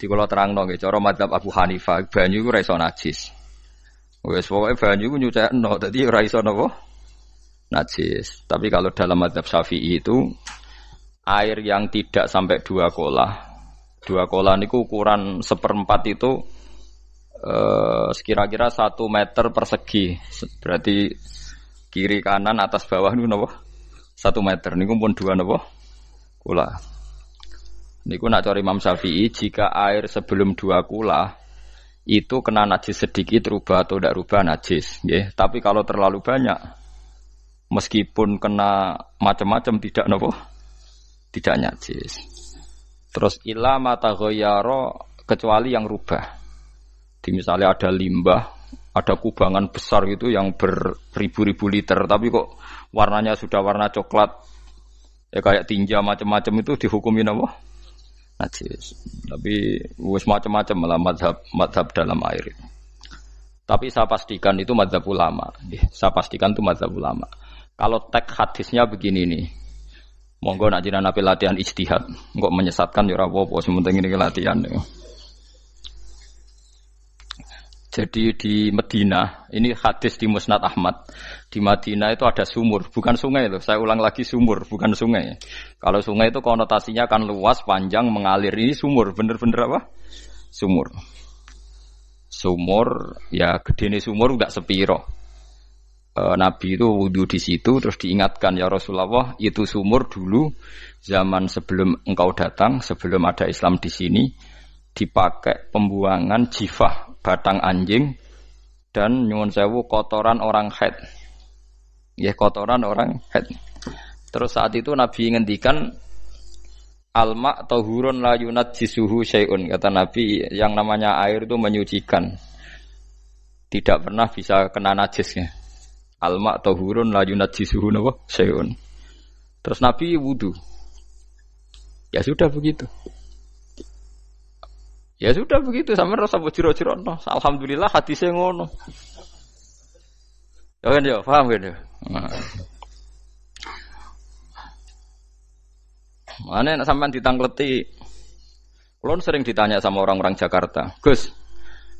Di kalau terang nonge, cara madhab Abu Hanifah, banyu gue raiso najis. Wes pokoknya banyu gue nyucak no, tadi raiso nopo najis. Tapi kalau dalam madhab Syafi'i itu air yang tidak sampai dua kola, dua kola ini ukuran seperempat itu eh, sekira-kira satu meter persegi. Berarti kiri kanan atas bawah ini nopo satu meter niku pun dua nopo kola. Niku nak cari Imam Syafi'i jika air sebelum dua kula itu kena najis sedikit rubah atau tidak rubah najis, ya. Tapi kalau terlalu banyak meskipun kena macam-macam tidak nopo tidak najis. Terus ilah mata goyaro kecuali yang rubah. Di misalnya ada limbah, ada kubangan besar itu yang beribu-ribu liter, tapi kok warnanya sudah warna coklat, ya kayak tinja macam-macam itu dihukumin, apa? Najis, tapi wis macam-macam malah madhab madhab dalam air tapi saya pastikan itu madhab ulama saya pastikan itu madhab ulama kalau teks hadisnya begini nih monggo nak jinan latihan istihad nggak menyesatkan ya rapopo sementing ini latihan Nih. Jadi di Medina, ini hadis di Musnad Ahmad. Di Medina itu ada sumur, bukan sungai loh. Saya ulang lagi sumur, bukan sungai. Kalau sungai itu konotasinya akan luas, panjang, mengalir. Ini sumur, bener-bener apa? Sumur. Sumur, ya gede ini sumur nggak sepiro. E, Nabi itu wudhu di situ, terus diingatkan ya Rasulullah, itu sumur dulu zaman sebelum engkau datang, sebelum ada Islam di sini dipakai pembuangan jifah batang anjing dan nyuwun sewu kotoran orang head ya kotoran orang head terus saat itu Nabi ngendikan alma tohurun hurun layunat jisuhu syai'un kata Nabi yang namanya air itu menyucikan tidak pernah bisa kena najisnya alma tohurun hurun layunat jisuhu syai'un terus Nabi wudhu ya sudah begitu Ya sudah begitu, sama rasa ciro jiro No. Alhamdulillah saya ngono. Ya kan ya, paham kan ya? Nah. Mana yang sampai ditangkleti. Kulon sering ditanya sama orang-orang Jakarta. Gus,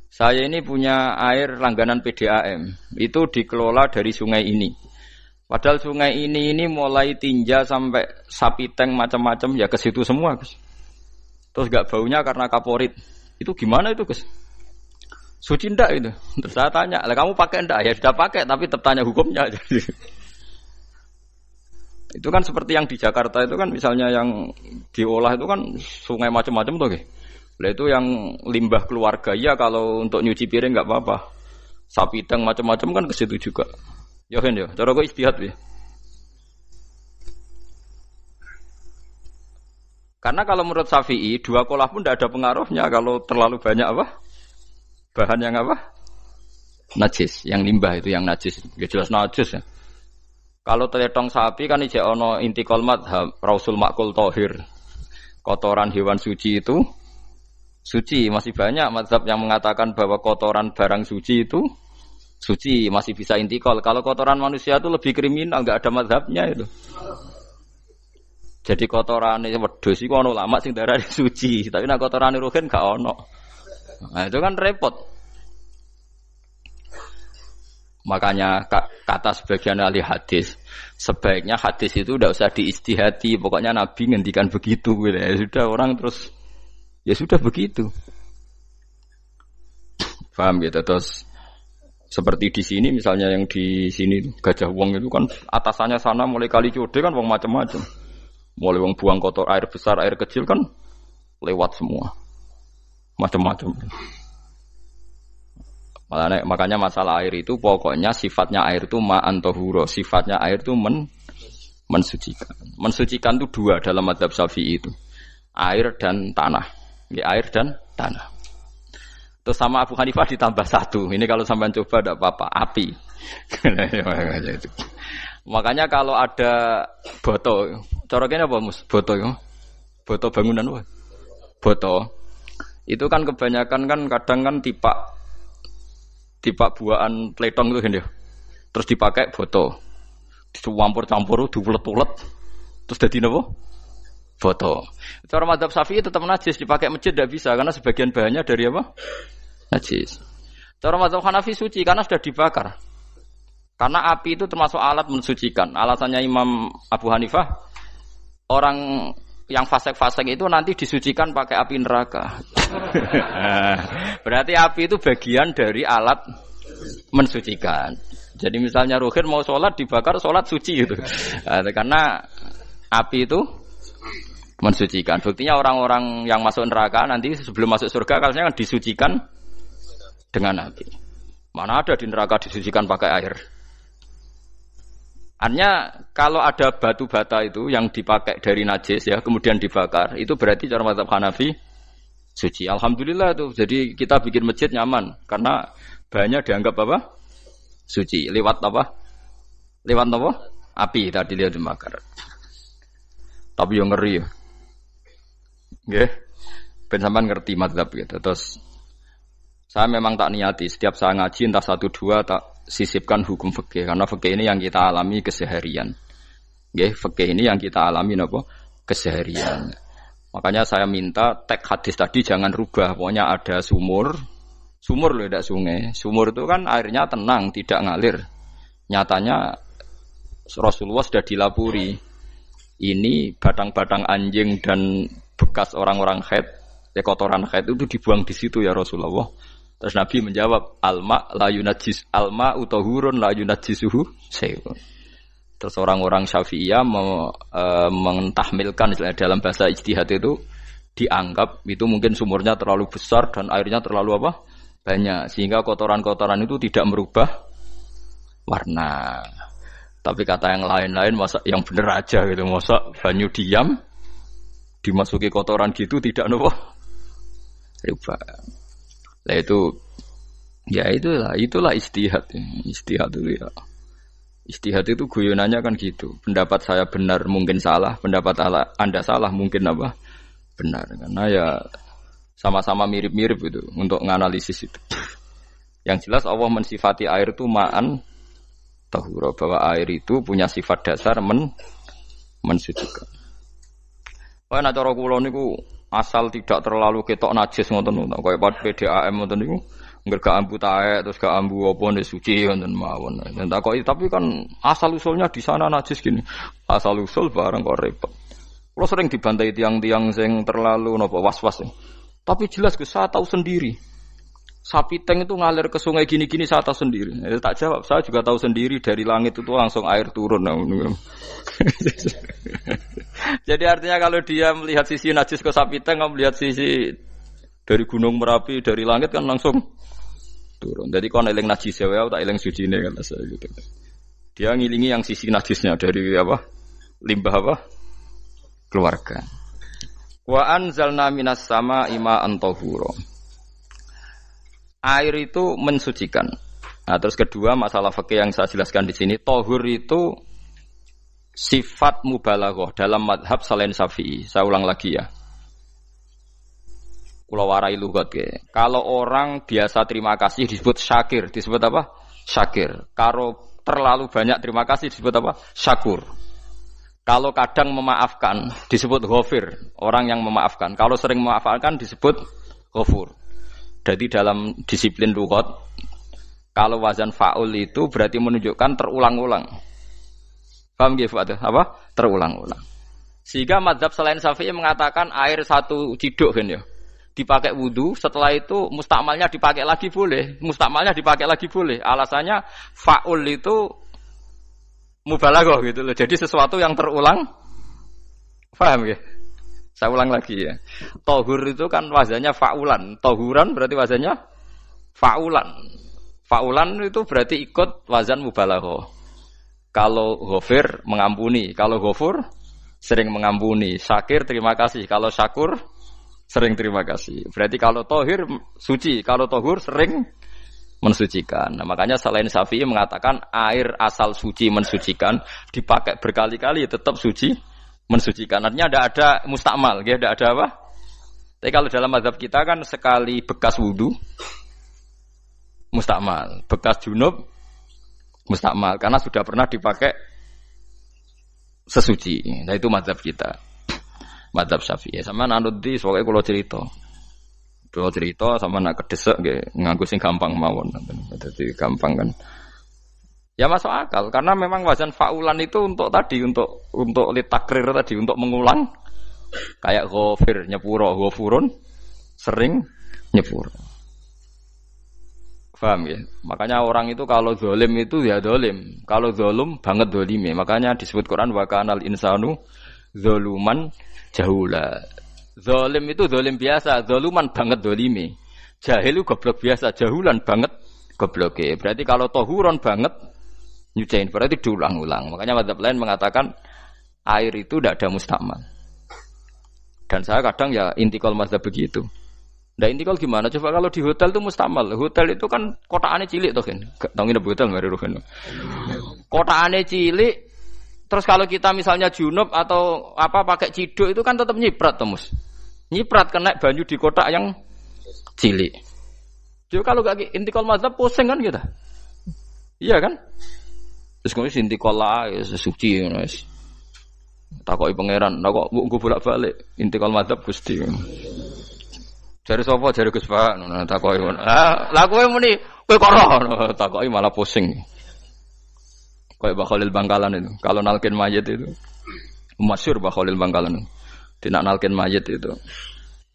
saya ini punya air langganan PDAM. Itu dikelola dari sungai ini. Padahal sungai ini ini mulai tinja sampai sapi tank macam-macam ya ke situ semua, Gus terus gak baunya karena kaporit itu gimana itu Gus suci ndak itu terus saya tanya lah kamu pakai ndak ya sudah pakai tapi tetap tanya hukumnya jadi itu kan seperti yang di Jakarta itu kan misalnya yang diolah itu kan sungai macam-macam tuh gitu. Lah itu yang limbah keluarga ya kalau untuk nyuci piring nggak apa-apa. Sapi teng macam-macam kan ke situ juga. Ya kan ya, cara gue istihad ya. Karena kalau menurut Syafi'i, dua kolah pun tidak ada pengaruhnya kalau terlalu banyak apa? Bahan yang apa? Najis, yang limbah itu yang najis. Ya jelas najis ya. Kalau teletong sapi kan ijek ono inti kolmat rausul makul tohir. Kotoran hewan suci itu suci masih banyak madzhab yang mengatakan bahwa kotoran barang suci itu suci masih bisa intikal. Kalau kotoran manusia itu lebih kriminal, nggak ada madzhabnya itu. Jadi kotoran kotorane wedhus iku lama sih sing darah suci, tapi kotoran ini ruhin gak ana. Nah, itu kan repot. Makanya kata sebagian ahli hadis, sebaiknya hadis itu tidak usah diistihati, pokoknya Nabi ngendikan begitu gitu. Ya sudah orang terus ya sudah begitu. Paham gitu terus seperti di sini misalnya yang di sini Gajah Wong itu kan atasannya sana mulai kali code kan wong macam-macam. Mulai wong buang kotor air besar, air kecil kan lewat semua. Macam-macam. Makanya, masalah air itu pokoknya sifatnya air itu maantohuro Sifatnya air itu men, mensucikan. Mensucikan itu dua dalam adab syafi'i itu. Air dan tanah. Ya, air dan tanah. Terus sama Abu Hanifah ditambah satu. Ini kalau sampai coba tidak apa-apa. Api. Ya, ya, ya, makanya kalau ada botol Cara kene apa Mus? Boto ya. Boto bangunan apa? Boto. Itu kan kebanyakan kan kadang kan tipak tipak buahan pletong itu kan ya. Terus dipakai boto. Dicampur campur dulet ulet Terus jadi apa? Boto. Cara madhab Syafi'i tetap najis dipakai masjid tidak bisa karena sebagian bahannya dari apa? Najis. Cara madhab Hanafi suci karena sudah dibakar. Karena api itu termasuk alat mensucikan. Alasannya Imam Abu Hanifah orang yang fasek-fasek itu nanti disucikan pakai api neraka. Berarti api itu bagian dari alat mensucikan. Jadi misalnya Ruhin mau sholat dibakar sholat suci gitu. nah, itu, karena api itu mensucikan. Buktinya orang-orang yang masuk neraka nanti sebelum masuk surga kalanya kan disucikan dengan api. Mana ada di neraka disucikan pakai air? Artinya kalau ada batu bata itu yang dipakai dari najis ya kemudian dibakar itu berarti cara mazhab Hanafi suci. Alhamdulillah itu Jadi kita bikin masjid nyaman karena banyak dianggap apa? Suci. Lewat apa? Lewat apa? Api tadi dia dibakar. Tapi yang ngeri ya. Oke. Ben sampean ngerti mazhab gitu. Terus saya memang tak niati setiap saya ngaji entah satu dua tak sisipkan hukum fikih karena fikih ini yang kita alami keseharian. Nggih, fikih ini yang kita alami nopo keseharian. Makanya saya minta teks hadis tadi jangan rubah. Pokoknya ada sumur, sumur loh tidak sungai. Sumur itu kan airnya tenang, tidak ngalir. Nyatanya Rasulullah sudah dilapuri. Ini batang-batang anjing dan bekas orang-orang head, ya kotoran head itu dibuang di situ ya Rasulullah. Terus Nabi menjawab, alma la yunajis alma utohurun la yunajisuhu sewa. Terus orang-orang Syafi'iyah me, e, dalam bahasa ijtihad itu dianggap itu mungkin sumurnya terlalu besar dan airnya terlalu apa? banyak sehingga kotoran-kotoran itu tidak merubah warna. Tapi kata yang lain-lain masa yang bener aja gitu, masa banyu diam dimasuki kotoran gitu tidak nopo. Rubah. Lah itu ya itulah itulah istihad. Ya, istihad itu ya. Istihad itu guyonannya kan gitu. Pendapat saya benar mungkin salah, pendapat Anda salah mungkin apa? Benar. Karena ya sama-sama mirip-mirip gitu untuk menganalisis itu. Yang jelas Allah mensifati air itu ma'an tahura bahwa air itu punya sifat dasar men mensucikan. Wah, nah cara kula niku asal tidak terlalu ketok najis ngoten ngoten kaya pad PDAM ngoten niku ngger gak ambu taek terus gak ambu apa suci ngoten mawon. Dan nah, tak kok tapi kan asal usulnya di sana najis gini. Asal usul barang kok repot. Kalau sering dibantai tiang-tiang sing terlalu nopo was-was. Tapi jelas gue saya tahu sendiri sapi teng itu ngalir ke sungai gini-gini saya tahu sendiri. Ya, tak jawab, saya juga tahu sendiri dari langit itu langsung air turun. Nah, Jadi artinya kalau dia melihat sisi najis ke sapi teng, melihat sisi dari gunung merapi, dari langit kan langsung turun. Jadi kalau eling najis ya, tak eling suci ini kan saya gitu. Dia ngilingi yang sisi najisnya dari apa? Limbah apa? Keluarga. Wa anzalna minas sama ima antohuro air itu mensucikan. Nah, terus kedua masalah fakih yang saya jelaskan di sini, tohur itu sifat mubalaghah dalam madhab selain Syafi'i. Saya ulang lagi ya. Kulawarai lugat ya. Kalau orang biasa terima kasih disebut syakir, disebut apa? Syakir. Kalau terlalu banyak terima kasih disebut apa? Syakur. Kalau kadang memaafkan disebut ghafir, orang yang memaafkan. Kalau sering memaafkan disebut ghafur. Jadi dalam disiplin lugat kalau wazan faul itu berarti menunjukkan terulang-ulang. Paham gitu Apa? Terulang-ulang. Sehingga madhab selain Syafi'i mengatakan air satu ciduk kan ya. Dipakai wudhu, setelah itu mustakmalnya dipakai lagi boleh. Mustakmalnya dipakai lagi boleh. Alasannya faul itu mubalaghah gitu loh. Jadi sesuatu yang terulang. Paham gak? Saya ulang lagi ya. Tohur itu kan wazannya faulan. Tohuran berarti wazannya faulan. Faulan itu berarti ikut wazan Mubalaho. Kalau ghafir mengampuni, kalau ghafur sering mengampuni. Sakir terima kasih, kalau syakur sering terima kasih. Berarti kalau tohir suci, kalau tohur sering mensucikan. Nah, makanya selain Safi mengatakan air asal suci mensucikan dipakai berkali-kali tetap suci mensucikan. Artinya tidak ada mustakmal, ya, tidak ada apa. Tapi kalau dalam mazhab kita kan sekali bekas wudhu mustakmal, bekas junub mustakmal karena sudah pernah dipakai sesuci. Nah itu mazhab kita. Mazhab Syafi'i. Sama nanti di kalau cerita. Kalau cerita sama nak kedesek nggih sing gampang mawon. jadi gampang kan. Ya masuk akal karena memang wazan faulan itu untuk tadi untuk untuk litakrir tadi untuk mengulang kayak ghafir nyepuro ghafurun sering nyepur Paham ya? Makanya orang itu kalau zolim itu ya zolim Kalau zolim banget ya Makanya disebut Quran wa kanal insanu zoluman jahula. zolim itu zolim biasa, zoluman banget zolim Jahil goblok biasa, jahulan banget goblok. Berarti kalau tohuron banget Yudain berarti diulang-ulang. Makanya madhab lain mengatakan air itu tidak ada mustamal. Dan saya kadang ya intikal madhab begitu. Nah intikal gimana? Coba kalau di hotel itu mustamal. Hotel itu kan kota aneh cilik tuh kan. Tahu nginep hotel mari kota aneh cilik. Terus kalau kita misalnya junub atau apa pakai ciduk itu kan tetap nyiprat temus. Nyiprat kena banyu di kota yang cilik. Jadi kalau gak intikal madzhab pusing kan kita. Iya kan? Terus kowe sinti kola ya, suci ya, ngono pangeran, kok gue bolak-balik intikal madap Gusti. cari sofa cari Gus Pak ngono takoki ngono. Ah, muni malah pusing. Kayak Bakhalil Bangkalan itu, kalau nalkin majet itu. Masyur Bakhalil Bangkalan. Tidak nalkin majet itu.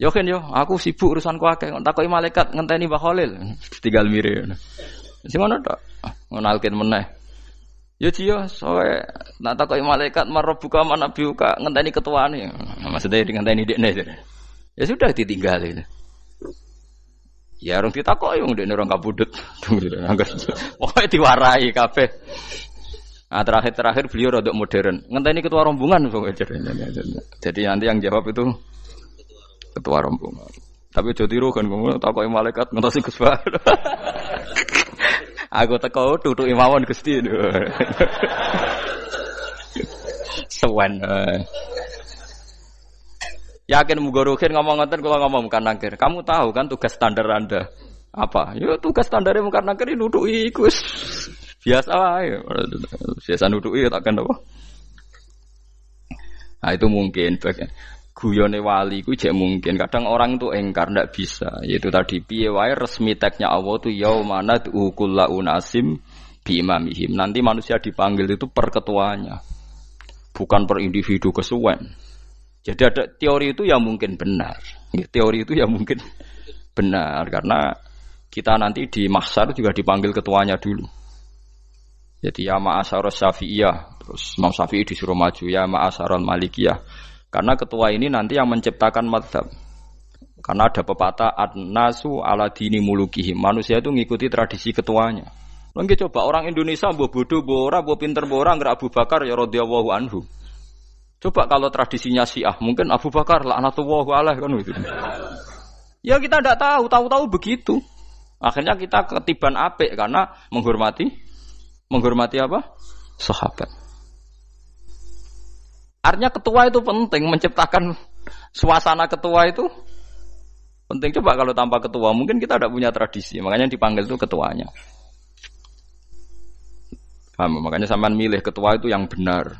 yakin yo, aku sibuk urusan urusanku akeh. takoi malaikat ngenteni Mbah Tinggal mirip. si mana tak nalkin meneh. Ya dia ya, soe nak takoki malaikat buka, mana biuka ngenteni ketuane. Maksudnya ngenteni dekne. Ya sudah ditinggal itu. Ya orang ditakoki wong dekne orang kabudut. Pokoke diwarai kafe. Nah, terakhir-terakhir beliau rada modern. Ngenteni ketua rombongan Jadi nanti yang jawab itu ketua rombongan. Tapi jadi tiru kan kamu takoi malaikat ngenteni Gus Aku teko tutuk imawon Gusti. Sewan. Yakin mugo ngomong ngoten kula ngomong bukan nangkir. Kamu tahu kan tugas standar Anda apa? Yo tugas standarnya bukan nangkir nuduki iku. Biasa wae. Biasa nuduki tak kan apa? Nah itu mungkin bagian guyone wali ku jek mungkin. Kadang orang itu engkar ndak bisa. Yaitu tadi piye wae resmi tagnya Allah tuh yaumana ukulla unasim imamihim Nanti manusia dipanggil itu per ketuanya. Bukan per individu kesuwen. Jadi ada teori itu yang mungkin benar. Ya, teori itu yang mungkin benar karena kita nanti di mahsyar juga dipanggil ketuanya dulu. Jadi ya ma'asyarus syafi'iyah, terus Imam Syafi'i disuruh maju ya ma'asyarul malikiyah karena ketua ini nanti yang menciptakan madhab. Karena ada pepatah ad-nasu ala dini mulukihi. Manusia itu ngikuti tradisi ketuanya. Lagi coba orang Indonesia boh bodoh, borah, ora, pinter, boh nggak Abu Bakar ya radhiyallahu anhu. Coba kalau tradisinya Syiah, mungkin Abu Bakar lah laknatullahu alaih kan itu. Ya kita tidak tahu, tahu-tahu begitu. Akhirnya kita ketiban apik karena menghormati menghormati apa? Sahabat. Artinya ketua itu penting menciptakan suasana ketua itu penting coba kalau tanpa ketua mungkin kita tidak punya tradisi makanya dipanggil itu ketuanya Paham? makanya sampean milih ketua itu yang benar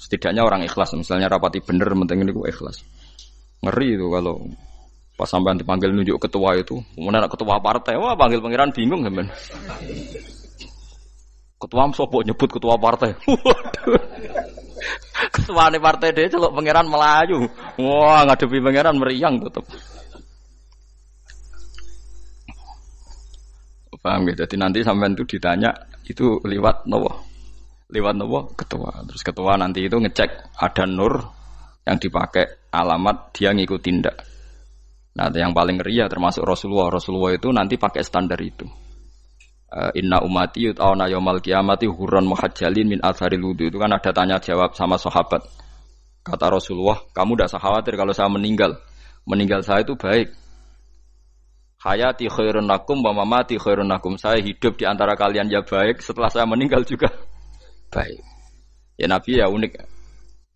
setidaknya orang ikhlas misalnya rapati benar penting ini ikhlas ngeri itu kalau pas sampean dipanggil nunjuk ketua itu mana ketua partai wah panggil pangeran bingung sampean ketua sopo nyebut ketua partai Ketuane partai dia celuk pangeran Melayu. Wah, ngadepi pangeran meriang tutup. Paham gitu. Jadi nanti sampean itu ditanya itu lewat nopo? Lewat nopo? Ketua. Terus ketua nanti itu ngecek ada nur yang dipakai alamat dia ngikutin ndak. Nah, yang paling ngeri ya termasuk Rasulullah. Rasulullah itu nanti pakai standar itu. Eh, inna umati yutawna yomal kiamati huron muhajjalin min athari ludu. Itu kan ada tanya jawab sama sahabat. Kata Rasulullah, kamu tidak usah khawatir kalau saya meninggal. Meninggal saya itu baik. Hayati khairun lakum wa mamati khairun lakum. Saya hidup di antara kalian ya baik, setelah saya meninggal juga baik. Ya Nabi ya unik.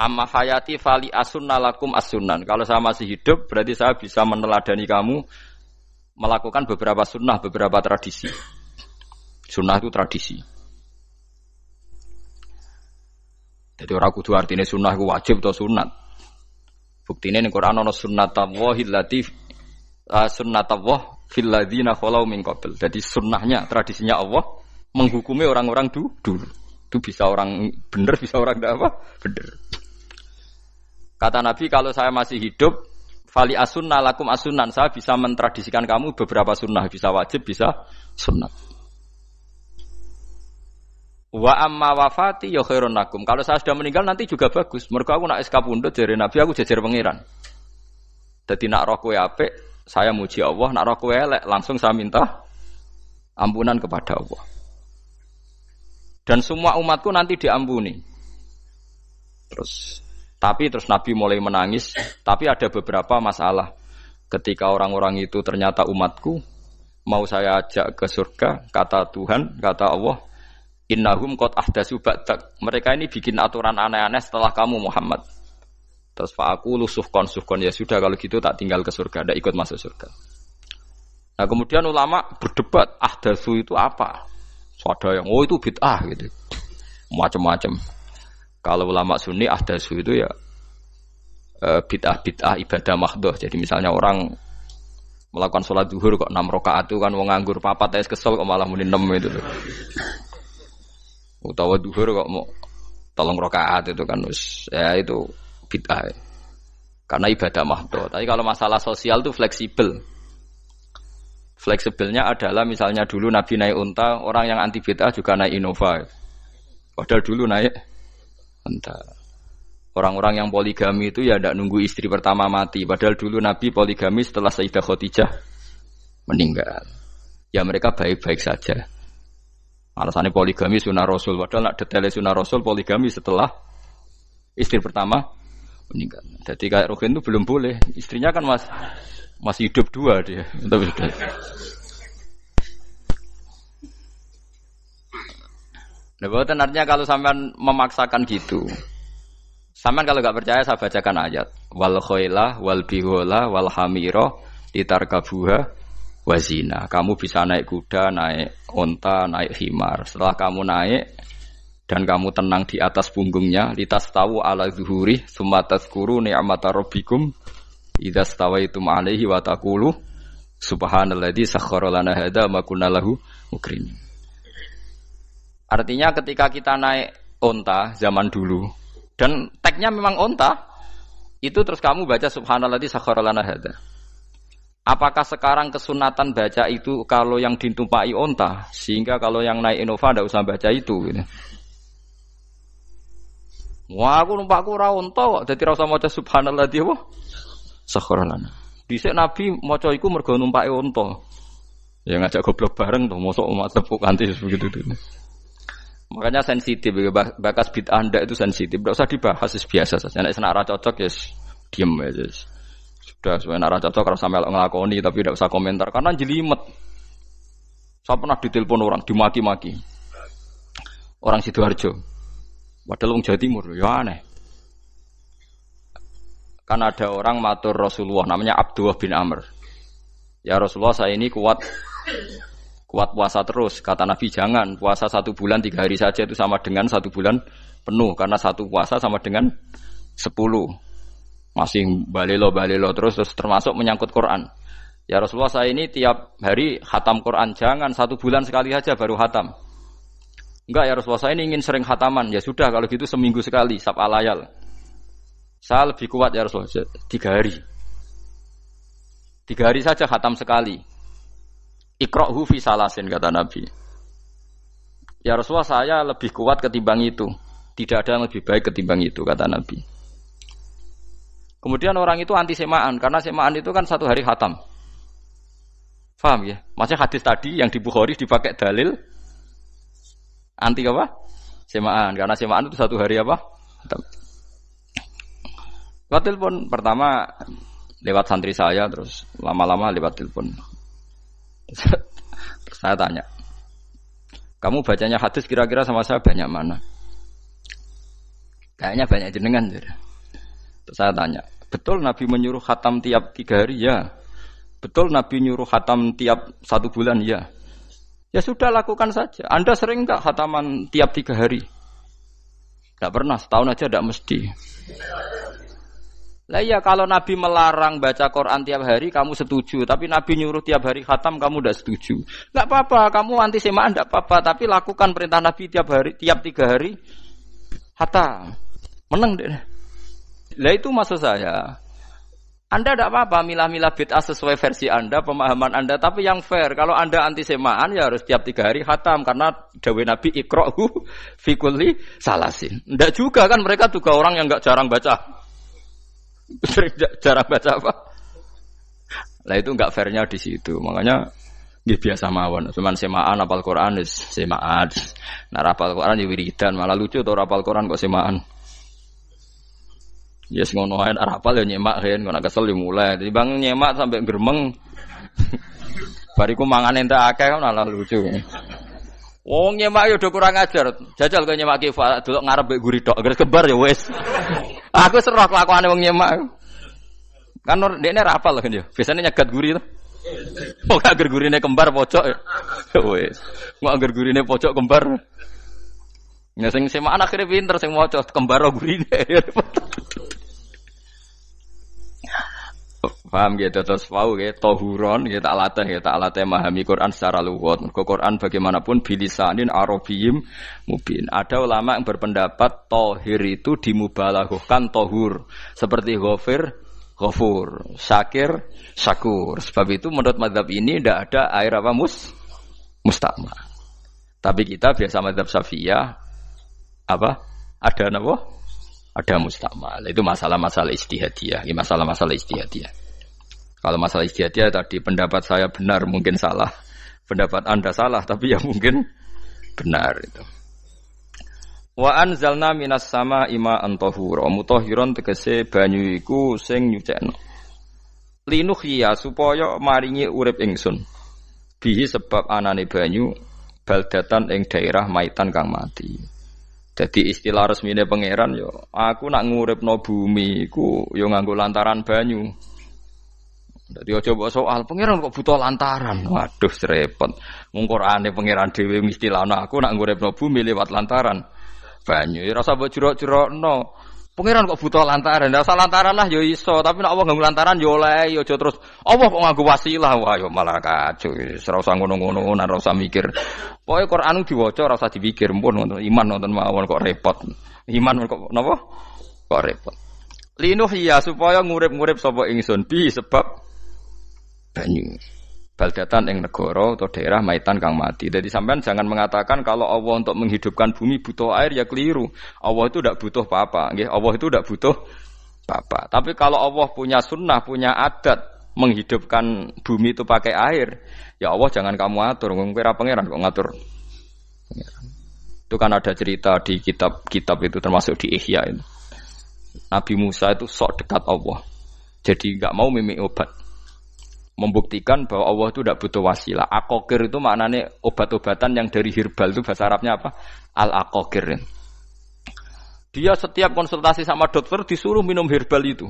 Amma hayati fali asunna lakum asunan. Kalau saya masih hidup berarti saya bisa meneladani kamu melakukan beberapa sunnah, beberapa tradisi. Sunnah itu tradisi. Jadi orang kudu artinya sunnah itu wajib atau sunat. Bukti ini Quran sunnat Allah latif uh, eh, sunnat fil filadina kholau min Jadi sunnahnya tradisinya Allah menghukumi orang-orang dulu. dulu. Itu bisa orang bener, bisa orang tidak apa? Bener. Kata Nabi kalau saya masih hidup Fali asunna lakum asunan Saya bisa mentradisikan kamu beberapa sunnah Bisa wajib, bisa sunnah Wa amma wafati ya khairun lakum. Kalau saya sudah meninggal nanti juga bagus. Mergo aku nak SK pundut dari Nabi aku jejer pangeran. Jadi nak roh kowe apik, saya muji Allah, nak roh kowe elek langsung saya minta ampunan kepada Allah. Dan semua umatku nanti diampuni. Terus tapi terus Nabi mulai menangis, tapi ada beberapa masalah. Ketika orang-orang itu ternyata umatku, mau saya ajak ke surga, kata Tuhan, kata Allah, Innahum kot ahdasu ba'dak. Mereka ini bikin aturan aneh-aneh setelah kamu Muhammad. Terus Pak aku suh suhkon ya sudah kalau gitu tak tinggal ke surga, tidak ikut masuk surga. Nah kemudian ulama berdebat ahdasu itu apa? So, ada yang oh itu bid'ah gitu, macam-macam. Kalau ulama sunni ahdasu itu ya bid'ah eh, bid'ah ibadah mahdoh. Jadi misalnya orang melakukan sholat zuhur kok enam rakaat itu kan mau nganggur papat kesel kok malah muni enam itu utawa duhur kok mau tolong rokaat itu kan us ya itu bid'ah karena ibadah mahdoh tapi kalau masalah sosial itu fleksibel fleksibelnya adalah misalnya dulu Nabi naik unta orang yang anti bid'ah juga naik Innova padahal dulu naik unta orang-orang yang poligami itu ya tidak nunggu istri pertama mati padahal dulu Nabi poligami setelah Sayyidah Khadijah meninggal ya mereka baik-baik saja Alasannya poligami sunnah Rasul. Padahal nak detailnya sunnah Rasul poligami setelah istri pertama meninggal. Jadi kayak Rukin itu belum boleh. Istrinya kan masih masih hidup dua dia. Tapi sudah. Nah, tenarnya artinya kalau sampean memaksakan gitu. Sampean kalau nggak percaya saya bacakan ayat. Wal khoyla, wal bihola wal hamiro ditarkabuha wazina. Kamu bisa naik kuda, naik onta, naik himar. Setelah kamu naik dan kamu tenang di atas punggungnya, litas tahu ala zuhuri, sumatas kuru ni'mata robikum idas tawa itu ma'alehi watakulu, subhanalladzi sakhkhara hada hadza ma kunna Artinya ketika kita naik onta zaman dulu dan tagnya memang onta, itu terus kamu baca subhanalladzi di hada. Apakah sekarang kesunatan baca itu kalau yang ditumpai onta sehingga kalau yang naik Innova tidak usah baca itu gitu. Wah, aku numpakku ora onta kok dadi ora usah maca subhanallah dia wah. Sakharana. Dhisik Nabi maca iku mergo numpake onta. Ya ngajak goblok bareng tuh, mosok umat tepuk anti begitu itu. Makanya sensitif, gitu. bakas anda itu sensitif, tidak usah dibahas, biasa saja. Nek senak cocok, ya, diam aja. Ya, sudah sebenarnya arah cocok karena sampai ngelakoni tapi tidak usah komentar karena jelimet. Saya pernah ditelepon orang dimaki-maki. Orang Sidoarjo. Padahal orang Jawa Timur, ya aneh. Kan ada orang matur Rasulullah namanya Abdullah bin Amr. Ya Rasulullah saya ini kuat kuat puasa terus. Kata Nabi jangan puasa satu bulan tiga hari saja itu sama dengan satu bulan penuh karena satu puasa sama dengan sepuluh masih balilo balilo terus terus termasuk menyangkut Quran. Ya Rasulullah saya ini tiap hari hatam Quran jangan satu bulan sekali aja baru hatam Enggak ya Rasulullah saya ini ingin sering hataman ya sudah kalau gitu seminggu sekali sab alayal. Saya lebih kuat ya Rasulullah tiga hari. Tiga hari saja hatam sekali. Ikrok hufi salasin kata Nabi. Ya Rasulullah saya lebih kuat ketimbang itu. Tidak ada yang lebih baik ketimbang itu kata Nabi. Kemudian orang itu anti semaan karena semaan itu kan satu hari hatam. Faham ya? Maksudnya hadis tadi yang di Bukhari dipakai dalil anti apa? Semaan karena semaan itu satu hari apa? Khatam. Lewat telepon pertama lewat santri saya terus lama-lama lewat telepon. terus saya tanya, kamu bacanya hadis kira-kira sama saya banyak mana? Kayaknya banyak jenengan. Jadi. Saya tanya, betul Nabi menyuruh khatam tiap tiga hari? Ya. Betul Nabi nyuruh khatam tiap satu bulan? Ya. Ya sudah lakukan saja. Anda sering nggak khataman tiap tiga hari? Tidak pernah, setahun aja tidak mesti. Lah iya kalau Nabi melarang baca Quran tiap hari kamu setuju, tapi Nabi nyuruh tiap hari khatam kamu tidak setuju. Enggak apa-apa, kamu anti semaan enggak apa-apa, tapi lakukan perintah Nabi tiap hari, tiap tiga hari khatam. Menang deh. Lah itu maksud saya. Anda tidak apa-apa milah-milah bid'ah sesuai versi Anda, pemahaman Anda, tapi yang fair. Kalau Anda anti semaan ya harus tiap tiga hari hatam karena dawe Nabi ikrohu fikuli salasin. Tidak juga kan mereka juga orang yang nggak jarang baca. jarang baca apa? Lah itu nggak fairnya di situ. Makanya ya biasa mawon. Cuman semaan apal Quran semaan. Nah apal Quran ya wiridan malah lucu tuh apal Quran kok semaan. Yes ya, ngono ae rapal ya nyemak kan ngono kesel ya mulai. Jadi bang nyemak sampai geremeng. Bariku mangan ente akeh kan ala lucu. Oh nyemak ya udah kurang ajar. Jajal kok nyemak ki delok ngarep mbek guri tok. Geres kebar ya wis. Aku serah kelakuane wong nyemak. Kan dekne rapal kan ya. Biasanya nyegat guri tuh. Kok agar gurine kembar pojok ya. Wes. Kok agar gurine pojok kembar. Ya sing semaan akhirnya pinter sing maca kembar gurine. Paham ya terus wow ya tohuron ya tak latih ya tak latih memahami Quran secara luwot. Mergo Quran bagaimanapun bilisanin arabiyim mubin. Ada ulama yang berpendapat tohir itu dimubalaghahkan tohur seperti Gofir, Gofur, Sakir, sakur Sebab itu menurut madhab ini tidak ada air apa mus mustama. Tapi kita biasa madhab Safiya apa ada nabo Ada mustama. Itu masalah-masalah istihadiyah, masalah-masalah istihadiyah. Kalau masalah ya tadi pendapat saya benar mungkin salah. Pendapat Anda salah tapi ya mungkin benar itu. Wa anzalna minas sama ima antahura mutohiron tegese banyu iku sing nyucekno. Linuhya supaya maringi urip ingsun. Bihi sebab anane banyu baldatan ing daerah maitan kang mati. Jadi istilah resmi resmine pangeran yo, aku nak no bumi ku yo nganggo lantaran banyu. Jadi aja bawa soal pangeran kok butuh lantaran. Waduh repot. Mung aneh pangeran dewi mesti lana aku nak no bumi lewat lantaran. Banyu ya rasa buat curok curo no. Pangeran kok butuh lantaran. Rasa lantaran lah yo ya iso, tapi nak Allah nganggo lantaran yo ya oleh yo jo terus Allah kok ngaku wasilah. Wah yo malah kacau. Rasa ngono-ngono, nara rasa mikir. Pokoknya Qur'an itu ora rasa dipikir pun nonton iman nonton mawon kok repot. Iman kok nopo? Kok repot. Linuh ya supaya ngurip-ngurip sopo ingsun bi sebab banyu. Baldatan yang negara atau daerah maitan kang mati. Jadi sampean jangan mengatakan kalau Allah untuk menghidupkan bumi butuh air ya keliru. Allah itu tidak butuh apa-apa. Allah itu tidak butuh apa-apa. Tapi kalau Allah punya sunnah, punya adat menghidupkan bumi itu pakai air, ya Allah jangan kamu atur. Kira pangeran kok ngatur. Itu kan ada cerita di kitab-kitab itu termasuk di Ihya itu. Nabi Musa itu sok dekat Allah. Jadi nggak mau mimik obat membuktikan bahwa Allah itu tidak butuh wasilah. Akokir itu maknanya obat-obatan yang dari herbal itu bahasa Arabnya apa? Al akokir. Dia setiap konsultasi sama dokter disuruh minum herbal itu.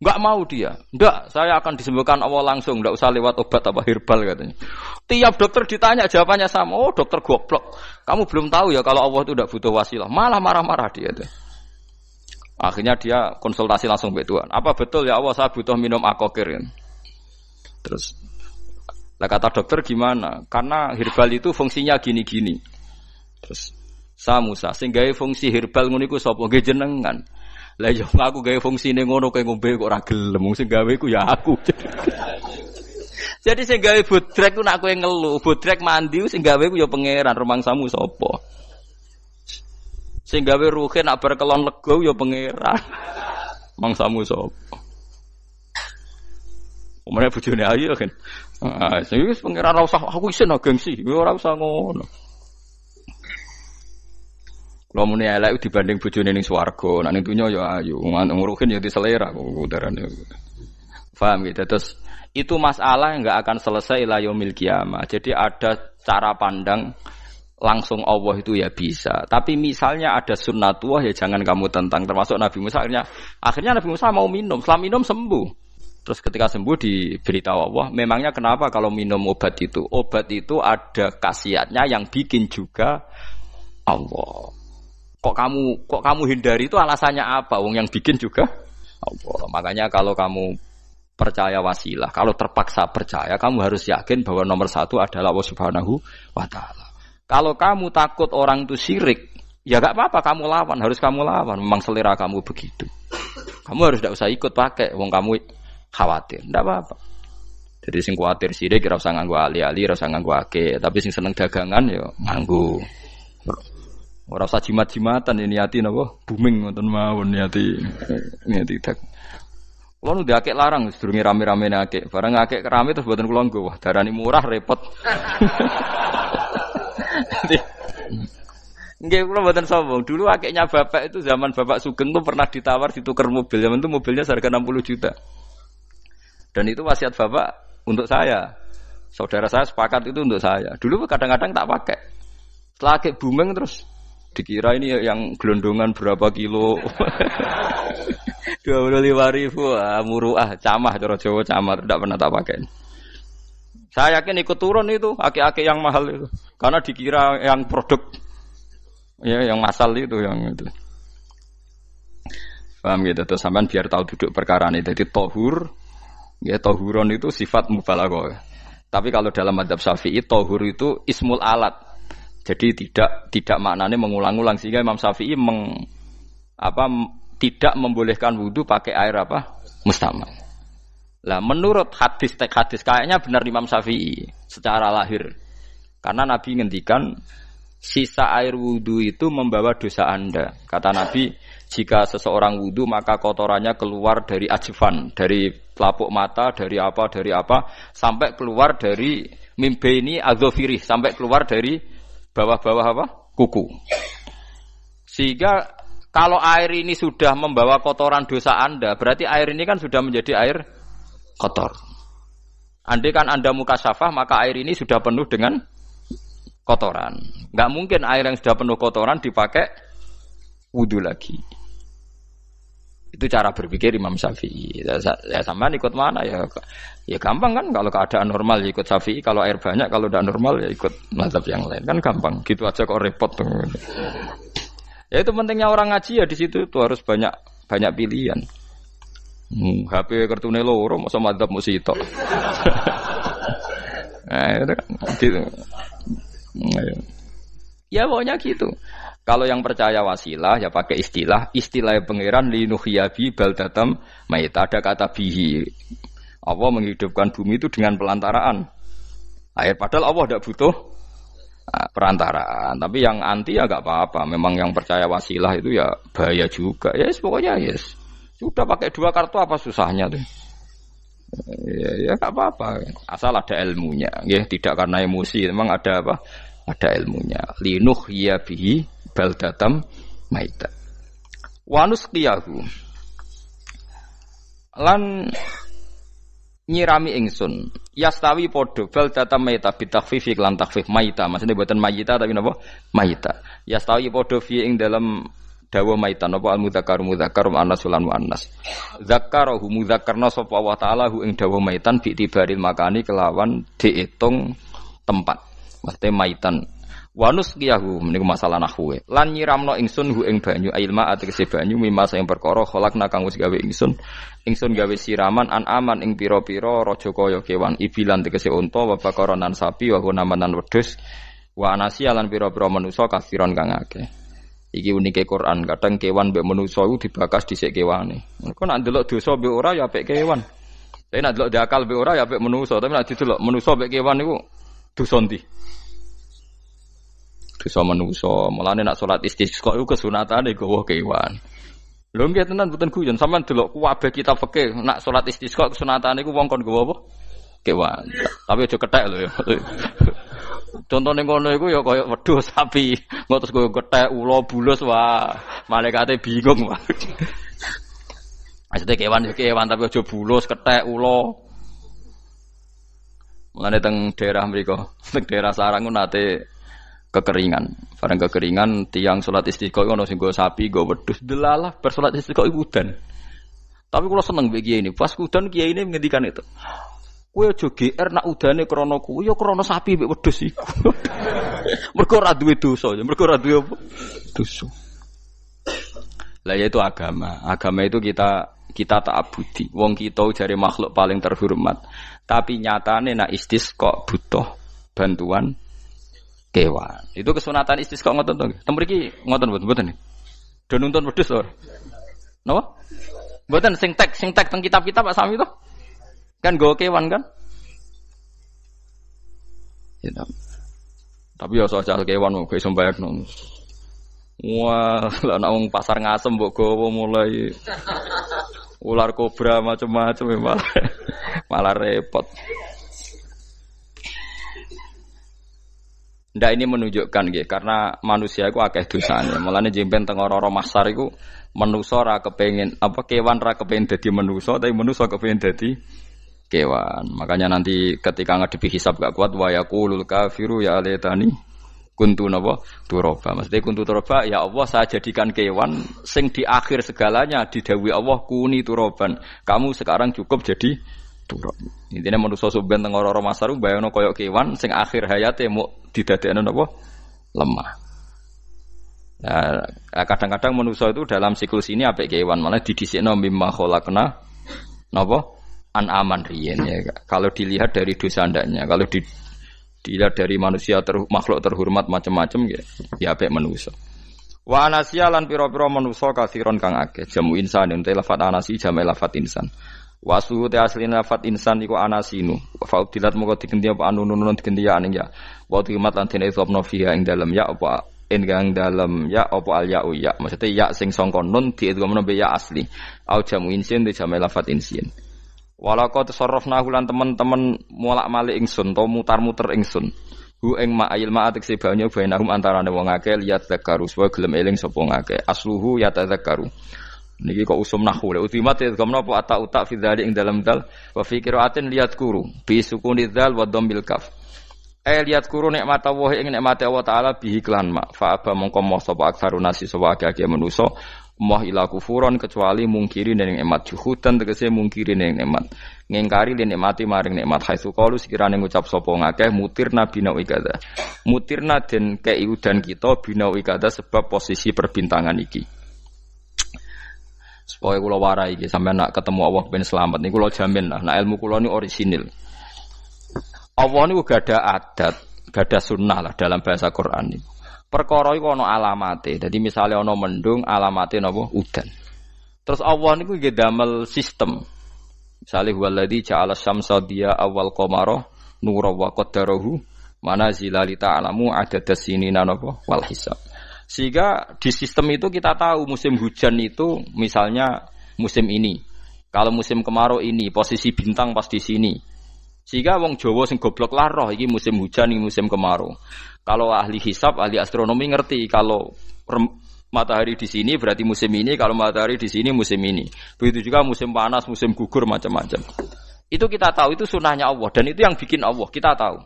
Enggak mau dia. Enggak, saya akan disembuhkan Allah langsung, enggak usah lewat obat apa herbal katanya. Tiap dokter ditanya jawabannya sama, "Oh, dokter goblok. Kamu belum tahu ya kalau Allah itu tidak butuh wasilah." Malah marah-marah dia tuh. Akhirnya dia konsultasi langsung ke Tuhan. Apa betul ya Allah saya butuh minum akokir? Ya? Terus lah kata dokter gimana? Karena herbal itu fungsinya gini-gini. Terus samu Musa sing gawe fungsi herbal ngono iku sapa nggih jenengan. Lah yo iya, aku gawe fungsine ngono kaya ngombe kok ora gelem sing gawe ku ya aku. Jadi sing gawe bodrek ku nak kowe ngeluh, budrek mandi sing gawe ku ya pangeran samu sapa. Sing gawe ruhe nak berkelon lego lega ya pangeran. samu sapa. Umumnya bujune ayu kan. Ah, sing wis pengira ora usah aku isin gengsi, ora usah ngono. Kalau muni elek dibanding bojone ning swarga, nek ning dunya ya ayu, nguruhin ya di selera kok gitu. Terus itu masalah yang nggak akan selesai lah yomil kiamah. Jadi ada cara pandang langsung Allah itu ya bisa. Tapi misalnya ada sunnatullah ya jangan kamu tentang termasuk Nabi Musa akhirnya akhirnya Nabi Musa mau minum, setelah minum sembuh. Terus ketika sembuh diberitahu Allah, memangnya kenapa kalau minum obat itu? Obat itu ada khasiatnya yang bikin juga Allah. Kok kamu kok kamu hindari itu alasannya apa? Wong yang bikin juga Allah. Makanya kalau kamu percaya wasilah, kalau terpaksa percaya, kamu harus yakin bahwa nomor satu adalah Allah Subhanahu wa taala. Kalau kamu takut orang itu syirik, ya gak apa-apa kamu lawan, harus kamu lawan. Memang selera kamu begitu. Kamu harus tidak usah ikut pakai wong kamu khawatir. ndak apa-apa. Jadi sing khawatir sih dia kira usah nganggu ali-ali, kira usah nganggo ake, tapi sing seneng dagangan yo, ya manggu. Ora usah jimat-jimatan ini ya hati napa booming ngoten mawon niati niati tak. Kulo nu akeh larang justru sedurunge rame-rame nake. Barang akeh rame terus buatan kulo nggo wah darani murah repot. Nggih kula buatan sombong. Dulu akeknya bapak itu zaman bapak Sugeng tuh pernah ditawar ditukar mobil. Zaman itu mobilnya seharga 60 juta. Dan itu wasiat bapak untuk saya. Saudara saya sepakat itu untuk saya. Dulu kadang-kadang tak pakai. Setelah kayak booming terus dikira ini yang gelondongan berapa kilo. Dua puluh lima ribu, ah, muruah, camah, cara Jawa camah, tidak pernah tak pakai. Saya yakin ikut turun itu, aki-aki yang mahal itu, karena dikira yang produk, ya yang masal itu, yang itu. Paham gitu, terus sampean biar tahu duduk perkara ini. Jadi tohur Ya, tohuron itu sifat mubalaghah. Tapi kalau dalam madhab syafi'i, tohur itu ismul alat. Jadi tidak tidak maknanya mengulang-ulang sehingga Imam Syafi'i meng, apa tidak membolehkan wudhu pakai air apa mustamal. Lah menurut hadis tek hadis kayaknya benar Imam Syafi'i secara lahir. Karena Nabi ngendikan sisa air wudhu itu membawa dosa Anda. Kata Nabi, jika seseorang wudhu maka kotorannya keluar dari ajifan, dari pelapuk mata, dari apa, dari apa, sampai keluar dari mimbe ini azofiri, sampai keluar dari bawah-bawah apa? Kuku. Sehingga kalau air ini sudah membawa kotoran dosa Anda, berarti air ini kan sudah menjadi air kotor. Andai kan Anda muka syafah, maka air ini sudah penuh dengan kotoran. Nggak mungkin air yang sudah penuh kotoran dipakai wudhu lagi. Itu cara berpikir Imam Syafi'i. Ya, ya sama ikut mana ya? Ya gampang kan kalau keadaan normal ya ikut Syafi'i, kalau air banyak kalau tidak normal ya ikut mazhab yang lain. Kan gampang. Gitu aja kok repot. tuh Ya itu pentingnya orang ngaji ya di situ tuh harus banyak banyak pilihan. Hmm, HP kartune loro masa mazhab mesti itu. nah, itu kan gitu. Nah, ya. ya pokoknya gitu. Kalau yang percaya wasilah ya pakai istilah, istilah pangeran linuhiyabi baldatam mayit Ada kata bihi. Allah menghidupkan bumi itu dengan pelantaraan. Air padahal Allah tidak butuh ah, perantaraan. Tapi yang anti ya gak apa-apa. Memang yang percaya wasilah itu ya bahaya juga. Ya yes, pokoknya yes. Sudah pakai dua kartu apa susahnya tuh? Ya, ya gak apa-apa. Asal ada ilmunya. Ya, tidak karena emosi. Memang ada apa? Ada ilmunya. Linuh ya bihi baldatam maita. Wanus kiyahu lan nyirami ingsun yastawi podo bel data maita bitakfif iklan takfif maita maksudnya buatan maita tapi nopo maita yastawi podo fi ing dalam dawa maita nopo al mudzakar mudzakar anas lan anas Zakarohu mudzakarna sapa wa taala hu ing dawa maitan bi tibaril makani kelawan diitung tempat maksudnya maitan Wanus kiyahu meniku masalah nahwe. Lan nyiramno ingsun hu ing banyu ailma ategese banyu mimma sing perkara kholakna kang wis gawe ingsun. Ingsun gawe siraman an aman ing pira-pira raja kaya kewan ibilan tegese unta wa bakaranan sapi wa namanan wedhus wa anasia lan pira-pira manusa kasiron kang akeh. Iki unike Quran, kadang kewan mbek manusa iku dibakas dhisik kewane. Engko nak ndelok dosa mbek ora ya apik kewan. Tapi nak delok diakal mbek ora ya apik manusa, tapi nak didelok manusa mbek kewan niku dosa ndi? dosa manusa. Mulane nak sholat istisqa iku kesunatane gowo kewan. Lho nggih tenan mboten guyon, sampean dulu kuwabe kita fikih nak sholat istisqa kesunatan itu wong kon gue Kewan. Tapi aja ketek lho ya. Contohnya ngono iku ya kaya waduh sapi, ngono terus ketek ulo bulus wah, malaikatnya bingung wah. Maksudnya kewan ya kewan tapi aja bulus, ketek ulo Mulane teng daerah mereka teng daerah sarang nate kekeringan. Barang kekeringan tiang sholat istiqo itu nasi gue sapi, gue wedus delalah bersholat istiqo itu udan. Tapi kalau seneng begi ini. Pas udan kiai ini menghentikan itu. Kue jogi er nak udane krono kuwi yo ya krono sapi be wedhus iku. mergo ora itu dosa, ya. apa? Lah ya itu agama. Agama itu kita kita tak abudi. Wong kita jari makhluk paling terhormat. Tapi nyatane nak istis kok butuh bantuan kewan. Itu kesunatan istisqa ngoten to. Tembriki ngotot ngoten mboten mboten. Ya? Do nuntun wedhus to. Napa? Mboten sing tek sing tek teng kitab-kitab Pak Sami to. Kan go kewan kan? Ya, tapi ya soal soal kewan mau iso bayarno. Wah, lah naung pasar ngasem buk gowo mulai ular kobra macam-macam malah ya, malah repot. Ndak ini menunjukkan gitu, karena manusia itu akeh dosane. Mulane jemben teng ora mahsar iku manusa ora apa kewan ora kepengen menusor manusa tapi manusa kepengen jadi kewan. Makanya nanti ketika nggak hisab gak kuat wayaku lul kafiru ya aletani kuntu nabo turoba. Maksudnya kuntu turoba ya Allah saya jadikan kewan sing di akhir segalanya didawi Allah kuni turoban. Kamu sekarang cukup jadi turun. Intinya manusia subhan tengok orang masaru bayono koyok kewan sing akhir hayatnya hayate mu didadekno boh lemah. Nah, kadang-kadang manusia itu dalam siklus ini apa kewan malah didisikno mimma kholakna napa? an aman rien ya. Kalau dilihat dari dosa ndaknya, kalau di, dilihat dari manusia ter, makhluk terhormat macam-macam ya, ya apa manusia. Wa piro-piro pira-pira manusa kasiron kang akeh. Jamu insan ente lafat anasi jamelafat lafat insan. Wasuhu te asli nafat insan iku anasinu. Fa ubdilat moko diganti apa anu nunun diganti ya aning ya. Wa dimat lan dene isopno fiha ing dalem ya apa enggang dalem ya apa al ya'u ya. Maksudnya ya sing sangka nun diidghamno be ya asli. Au jamu insin te jamu lafat insin. Walaka tasarrafna hulan teman-teman mualak malik ingsun to mutar-muter ingsun. Hu ing ma'il ma'atik sebanyo bainahum antarane wong akeh liat zakaru supaya gelem eling sapa ngakeh. Asluhu ya tazakaru. Niki kok usum nahu le utimat ya kamu apa atau uta fi dzalik ing dalam dal wa fi qiraatin liyat kuru bi sukuni dzal wa dhammil kaf. Eh lihat kuru nikmat Allah ing nikmate Allah taala bihi klan mak fa apa mongko moh sapa aksaru nasi sapa akeh-akeh menuso moh ila kufuron kecuali mungkiri ning nikmat juhudan tegese mungkiri neng nikmat Ngengkari li nikmati maring nikmat hai qalu sekirane ngucap sapa ngakeh mutirna bina wikada mutirna den keiudan kita bina wikada sebab posisi perbintangan iki Supaya kula warai gitu sampai nak ketemu Allah ben selamat niku kula jamin lah. Nah ilmu kula ini orisinil. Allah gak ada adat, ada sunnah lah dalam bahasa Quran ini, Perkara itu ana alamate. jadi misalnya ana mendung alamate napa udan. Terus Allah gue gak damel sistem. Misale huwallazi ja'ala syamsa dia awal komaro nura wa qaddarahu manazila li ta'lamu adada sinina wal hisab. Sehingga di sistem itu kita tahu musim hujan itu misalnya musim ini. Kalau musim kemarau ini, posisi bintang pas di sini. Sehingga wong Jawa sing goblok lah roh ini musim hujan ini musim kemarau. Kalau ahli hisap ahli astronomi ngerti kalau matahari di sini berarti musim ini, kalau matahari di sini musim ini. Begitu juga musim panas, musim gugur macam-macam. Itu kita tahu itu sunahnya Allah dan itu yang bikin Allah, kita tahu.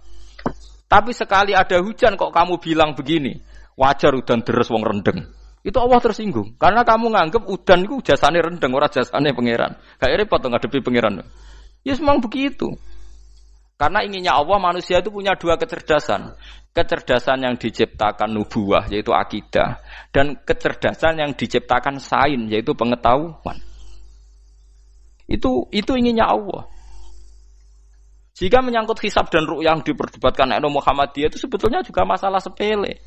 Tapi sekali ada hujan kok kamu bilang begini. Wajar udan deres wong rendeng. Itu Allah tersinggung karena kamu nganggep udan itu jasane rendeng ora jasane pangeran. Kayak repot ngadepi pangeran. Ya semang begitu. Karena inginnya Allah manusia itu punya dua kecerdasan. Kecerdasan yang diciptakan nubuah yaitu akidah dan kecerdasan yang diciptakan sain yaitu pengetahuan. Itu itu inginnya Allah. Jika menyangkut hisab dan ruh yang diperdebatkan muhammad dia itu sebetulnya juga masalah sepele.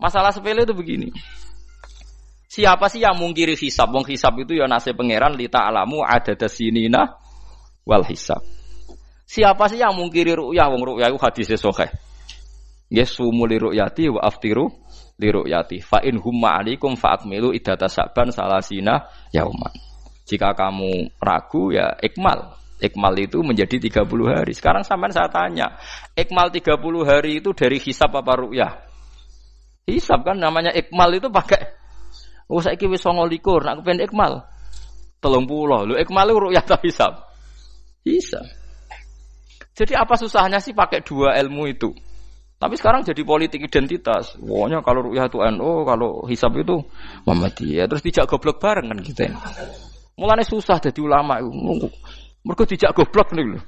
Masalah sepele itu begini. Siapa sih yang mungkiri hisab? Wong hisab itu ya nasib pangeran lita alamu ada di sini nah wal hisab. Siapa sih yang mungkiri ru'yah? Wong ru'yah itu hadisnya sokeh. Yesu ya, muli ru'yati wa aftiru li ru'yati. Fa in humma alikum fa akmilu idata saban salasina yauman. Jika kamu ragu ya ikmal. Ikmal itu menjadi 30 hari. Sekarang sampean saya tanya, ikmal 30 hari itu dari hisab apa ru'yah? Hisap kan namanya ikmal itu pakai. Oh kira songol likur, nak kepen ikmal. pulau, lu ikmal lu ya tapi hisap. Hisap. Jadi apa susahnya sih pakai dua ilmu itu? Tapi sekarang jadi politik identitas. Wohnya kalau rukyatuan, itu NO, kalau hisap itu mama dia, Terus dijak goblok bareng kan gitu ya. Mulanya susah jadi ulama. Mereka dijak goblok nih lu.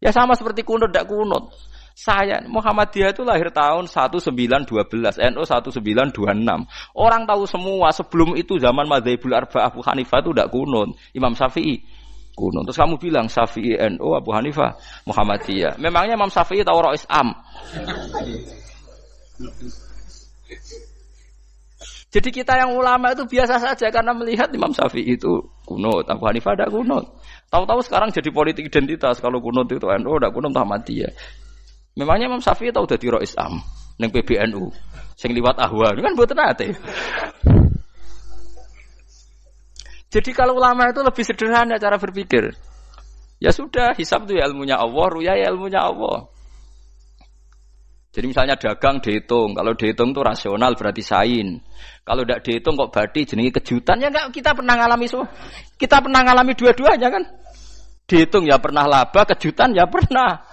Ya sama seperti kunut, tidak kunut. Saya Muhammadiyah itu lahir tahun 1912, NU 1926. Orang tahu semua sebelum itu zaman Madzhabul Arba'ah Abu Hanifah itu tidak kuno. Imam Syafi'i kuno. Terus kamu bilang Syafi'i NU Abu Hanifah Muhammadiyah. Memangnya Imam Syafi'i tahu rois am? Jadi kita yang ulama itu biasa saja karena melihat Imam Syafi'i itu kuno, Abu Hanifah tidak kuno. Tahu-tahu sekarang jadi politik identitas kalau kuno itu NU tidak kunut Muhammadiyah. Memangnya Imam Syafi'i tahu dari rois am neng PBNU sing liwat ahwa kan buat nate. Jadi kalau ulama itu lebih sederhana cara berpikir. Ya sudah, hisab tuh ya ilmunya Allah, ruya ya ilmunya Allah. Jadi misalnya dagang dihitung, kalau dihitung tuh rasional berarti sain. Kalau tidak dihitung kok berarti jenis kejutan ya enggak kita pernah ngalami semua. Kita pernah ngalami dua-duanya kan. Dihitung ya pernah laba, kejutan ya pernah.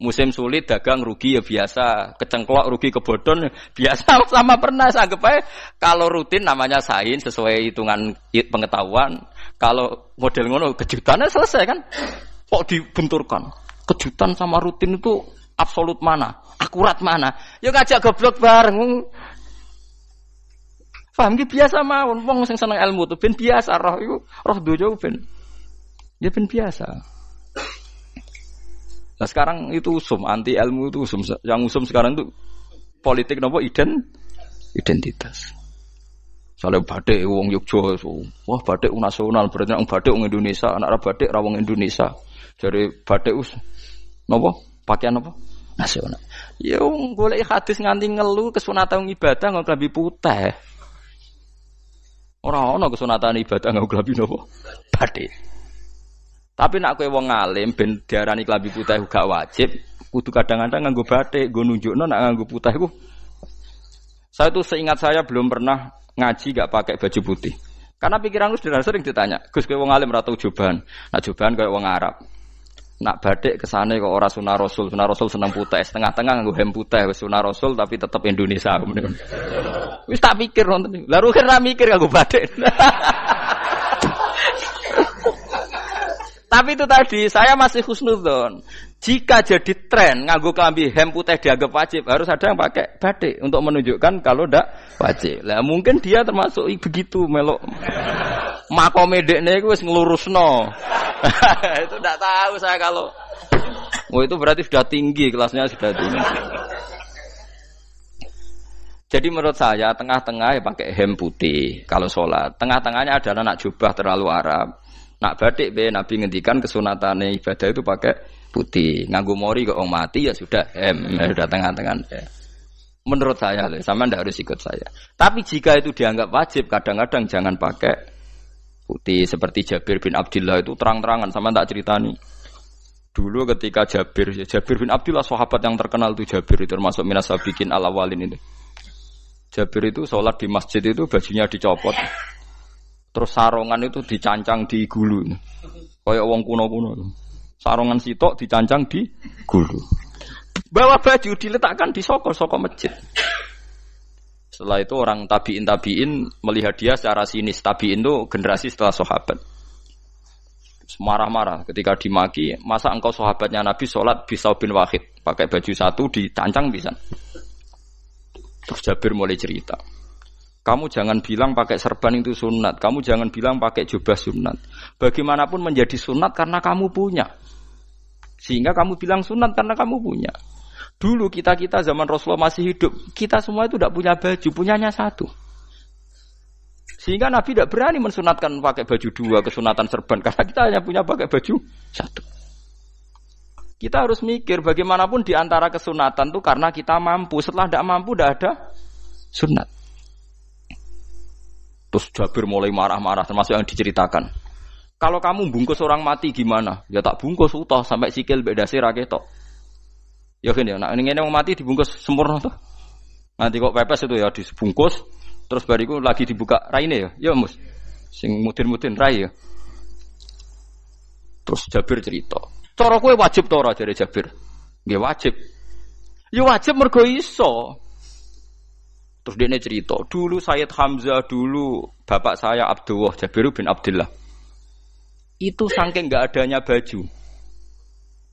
Musim sulit dagang rugi ya biasa, kecengklok rugi kebodon ya biasa sama pernah anggap aja kalau rutin namanya sain sesuai hitungan pengetahuan. Kalau model ngono kejutannya selesai kan? Kok dibenturkan? Kejutan sama rutin itu absolut mana? Akurat mana? yuk ya ngajak goblok bareng. Paham gitu biasa mah. wong sing seneng ilmu tuh ben biasa roh itu roh dojo ben. Ya ben biasa. Nah sekarang itu usum, anti ilmu itu usum. Yang usum sekarang itu politik nopo ident identitas. Soalnya badai wong Yogyo, wah badai uang nasional, berarti wong badai wong Indonesia, anak Arab badai rawang Indonesia. Jadi badai us, nopo pakaian nopo nasional. Ya wong boleh hadis nganti ngeluh kesunatan ibadah nggak lebih putih. Orang-orang kesunatan ibadah nggak lebih nopo badai. Tapi nak kowe wong alim ben diarani klambi putih gak wajib, kudu kadang-kadang nganggo batik, nggo nunjukno nak nganggo putih ku. Saya tuh seingat saya belum pernah ngaji gak pakai baju putih. Karena pikiran Gus sederhana sering ditanya, Gus kowe wong alim ratau jubahan. Nak jubahan koyo wong Arab. Nak batik sana kok ora sunah Rasul, sunah Rasul seneng putih, setengah-tengah nggak hem putih sunnah sunah Rasul tapi tetap Indonesia. Wis tak pikir nonton, laru ruhen mikir mikir gue batik. Tapi itu tadi saya masih khusnudon. Jika jadi tren nganggo kelambi hem putih dianggap wajib, harus ada yang pakai batik untuk menunjukkan kalau tidak wajib. Lah mungkin dia termasuk begitu melok. Makome dekne iku ngelurus no. itu tidak tahu saya kalau Oh itu berarti sudah tinggi kelasnya sudah tinggi. Jadi menurut saya tengah-tengah ya pakai hem putih kalau sholat. Tengah-tengahnya ada anak jubah terlalu Arab. Nak batik be Nabi ngendikan kesunatan ibadah itu pakai putih. Nganggu mori kok orang mati ya sudah hem, ya sudah tengah-tengah. Menurut saya, sama ndak harus ikut saya. Tapi jika itu dianggap wajib, kadang-kadang jangan pakai putih seperti Jabir bin Abdullah itu terang-terangan sama tak ceritani. Dulu ketika Jabir, Jabir bin Abdullah sahabat yang terkenal itu Jabir itu termasuk minas sabiqin al awalin Jabir itu sholat di masjid itu bajunya dicopot. Terus sarongan itu dicancang di gulu. Kayak wong kuno-kuno. Sarongan sitok dicancang di gulu. Bawa baju diletakkan di soko-soko masjid. Setelah itu orang tabiin-tabiin melihat dia secara sinis. Tabiin itu generasi setelah sahabat. Marah-marah ketika dimaki, masa engkau sahabatnya Nabi sholat bisa bin wahid. Pakai baju satu dicancang bisa. Terus Jabir mulai cerita. Kamu jangan bilang pakai serban itu sunat. Kamu jangan bilang pakai jubah sunat. Bagaimanapun menjadi sunat karena kamu punya. Sehingga kamu bilang sunat karena kamu punya. Dulu kita-kita zaman Rasulullah masih hidup, kita semua itu tidak punya baju, punyanya satu. Sehingga Nabi tidak berani mensunatkan pakai baju dua, kesunatan serban. Karena kita hanya punya pakai baju satu. Kita harus mikir bagaimanapun di antara kesunatan itu karena kita mampu. Setelah tidak mampu, tidak ada sunat. Terus Jabir mulai marah-marah termasuk yang diceritakan. Kalau kamu bungkus orang mati gimana? Ya tak bungkus utuh sampai sikil beda raketok. Ya kan ya, nah ini mau mati dibungkus sempurna tuh. Nanti kok pepes itu ya dibungkus, terus bariku lagi dibuka raine ya, ya mus. Sing mutin mutin rai ya. Terus Jabir cerita. Cara kue wajib to ora jare Jabir? Nggih wajib. Ya wajib mergo iso. Terus dia cerita, dulu Sayyid Hamzah dulu bapak saya Abdullah Jabir bin Abdullah. Itu saking nggak adanya baju.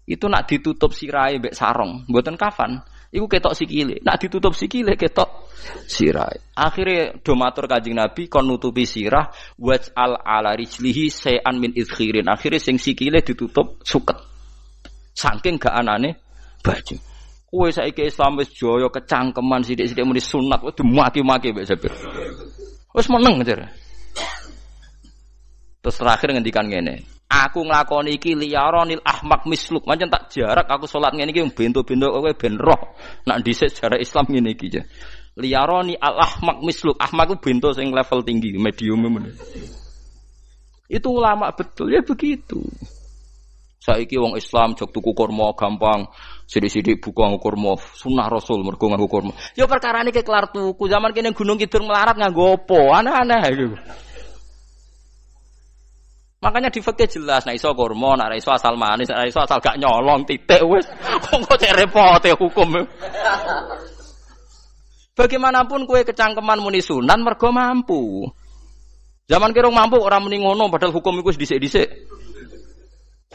Itu nak ditutup sirai mbek sarong, buatan kafan. Iku ketok si kile nak ditutup si kile ketok sirai. Akhirnya domator kajing Nabi kon nutupi sirah waj al ala rijlihi se'an min izkhirin. Akhirnya sing kile ditutup suket. Saking gak anane baju. Kue saiki Islam wis jaya kecangkeman sithik-sithik muni sunat wae dimaki-maki Mbak Jabir. Wis meneng jar. Terus terakhir ngendikan ngene. Aku nglakoni iki liyaronil ahmak misluk. Mancen tak jarak aku salat ngene iki bento-bento kowe ben roh. Nak dhisik jarak Islam ngene iki jar. Liyaroni al ahmak misluk. Ahmak ku bento sing level tinggi, medium e men. Itu ulama betul ya begitu. Saiki wong Islam jok tuku kurma gampang, Sidik-sidik buku nganggo kurma, sunnah Rasul mergo nganggo kurma. Yo ya perkara ini kelar tuku, zaman kene Gunung Kidul melarat nganggo apa? Aneh-aneh iku. Makanya di fakta jelas, nah iso kormo, nah iso asal manis, nah iso asal gak nyolong titik wes, Kok kok repot hukum. Bagaimanapun kue kecangkeman muni sunan mergo mampu. Zaman kirung mampu orang muni padahal hukum itu disik-disik.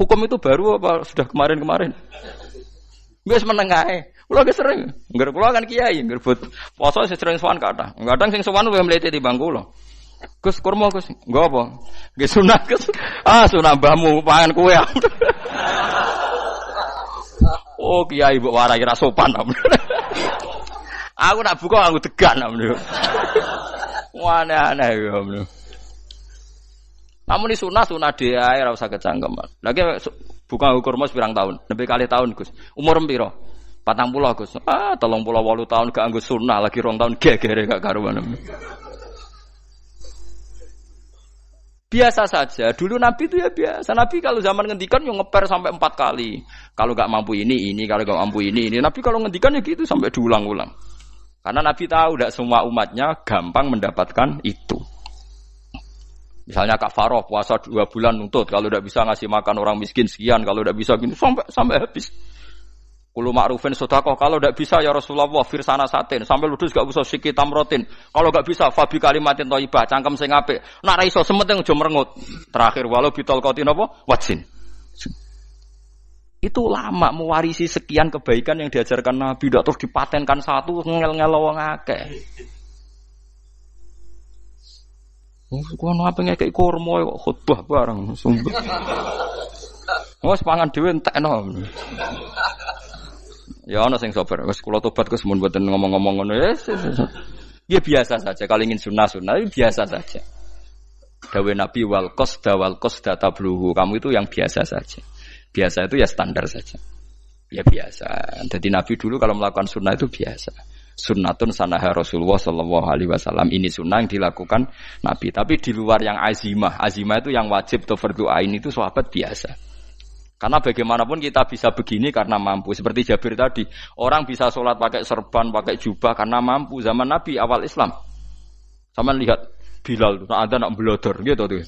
Hukum itu baru apa sudah kemarin-kemarin? Gue semeneng ae. Kulo ge sering, ngger kulo kan kiai, ngger but poso sing sering sowan ada Kadang sing sowan luwih mlete timbang kula. Gus kurma Gus, nggo apa? Gue sunah Gus. Ah sunah mbahmu pangan kue. oh kiai mbok warai ra sopan. aku nak buka aku degan amne. Wah aneh ya Namun di sunah sunah dia, ya usah kecangkeman. Lagi Buka kurma pirang tahun, lebih kali tahun Gus. Umur empiro, Patang pulau Gus. Ah, tolong pulau walu tahun gak anggus sunnah lagi rong tahun geger gak karuan. Biasa saja. Dulu Nabi itu ya biasa. Nabi kalau zaman ngendikan yang ngeper sampai empat kali. Kalau gak mampu ini, ini. Kalau gak mampu ini, ini. Nabi kalau ngendikan ya gitu sampai diulang-ulang. Karena Nabi tahu tidak semua umatnya gampang mendapatkan itu. Misalnya Kak Faroh puasa dua bulan nuntut, kalau tidak bisa ngasih makan orang miskin sekian, kalau tidak bisa gini sampai sampai habis. Kulo ma'rufin sodakoh, kalau tidak bisa ya Rasulullah firsana satin, sampai ludes gak usah siki tamrotin. Kalau gak bisa fabi kalimatin toibah, cangkem sing apik. Nak ra iso sementing aja merengut. Terakhir walau bitol tino apa? Watsin. Itu lama mewarisi sekian kebaikan yang diajarkan Nabi, tidak terus dipatenkan satu ngel-ngel Kuwi ono apa kayak kurma kok khotbah bareng sumpah. Wes pangan dhewe entekno. Ya ono sing sabar. Wes kula tobat Gus mun mboten ngomong-ngomong ngono. Yes, ya, ya, ya, ya biasa saja kalau ingin sunnah-sunnah biasa saja. Dawe Nabi wal qasda wal qasda tabluhu. Kamu itu yang biasa saja. Biasa itu ya standar saja. Ya biasa. Jadi Nabi dulu kalau melakukan sunnah itu biasa sunnatun sanaha Rasulullah Shallallahu Alaihi Wasallam ini sunnah yang dilakukan Nabi tapi di luar yang azimah azimah itu yang wajib atau fardu ain itu sahabat biasa karena bagaimanapun kita bisa begini karena mampu seperti Jabir tadi orang bisa sholat pakai serban pakai jubah karena mampu zaman Nabi awal Islam sama lihat Bilal tuh ada nak belodor gitu tuh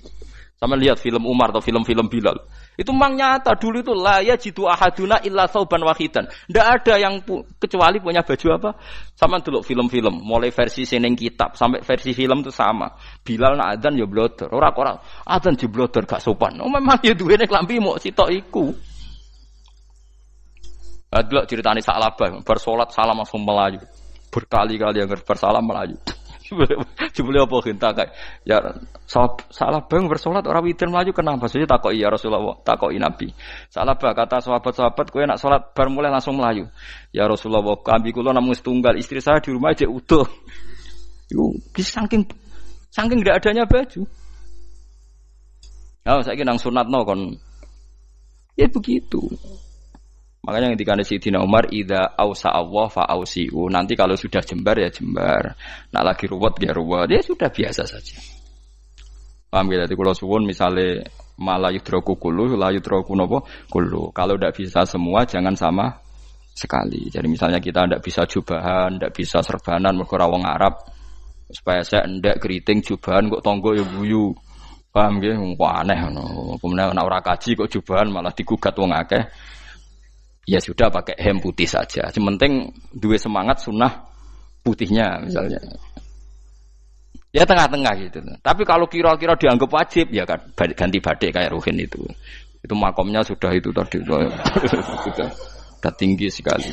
sama lihat film Umar atau film-film Bilal. Itu memang nyata dulu itu laya jitu ahaduna illa sauban wahidan. Tidak ada yang pu kecuali punya baju apa? Sama dulu film-film. Mulai versi seneng kitab sampai versi film itu sama. Bilal nak adzan ya bloder. Orang orang adzan di ya bloder gak sopan. Oh memang ya ini klambi mau sitok iku. Adlok ceritane sak labah, bersolat salam langsung melayu, Berkali-kali yang bersalam melayu. Jumlah apa hinta kayak ya salah, salah bang bersolat orang witir melaju kenapa saja takoi ya Rasulullah takoi Nabi. Salah bang kata sahabat-sahabat kau nak solat bar mulai langsung melaju. Ya Rasulullah kami kulo namun setunggal istri saya di rumah aja utuh. Iku saking saking tidak adanya baju. Ya nah, saya kira sunat no kon. Ya begitu. Makanya ketika ada Dina Umar, Ida ausa Allah fa ausiu. Nanti kalau sudah jembar ya jembar. Nak lagi ruwet ya ruwet. Ya sudah biasa saja. Paham gak? Jadi kalau suwun misalnya malah yudroku kulu, la yudroku nopo kulu. Kalau tidak bisa semua, jangan sama sekali. Jadi misalnya kita tidak bisa jubahan, tidak bisa serbanan, mergo Arab. Supaya saya ndak keriting jubahan kok tonggo ya buyu. Paham ya? Wah aneh. No. Pemenang orang kaji kok jubahan malah digugat wong akeh ya sudah pakai hem putih saja. Sementing dua semangat sunnah putihnya misalnya. Ya tengah-tengah gitu. Tapi kalau kira-kira dianggap wajib ya kan ganti badik kayak Ruhin itu. Itu makomnya sudah itu tadi sudah, sudah tinggi sekali.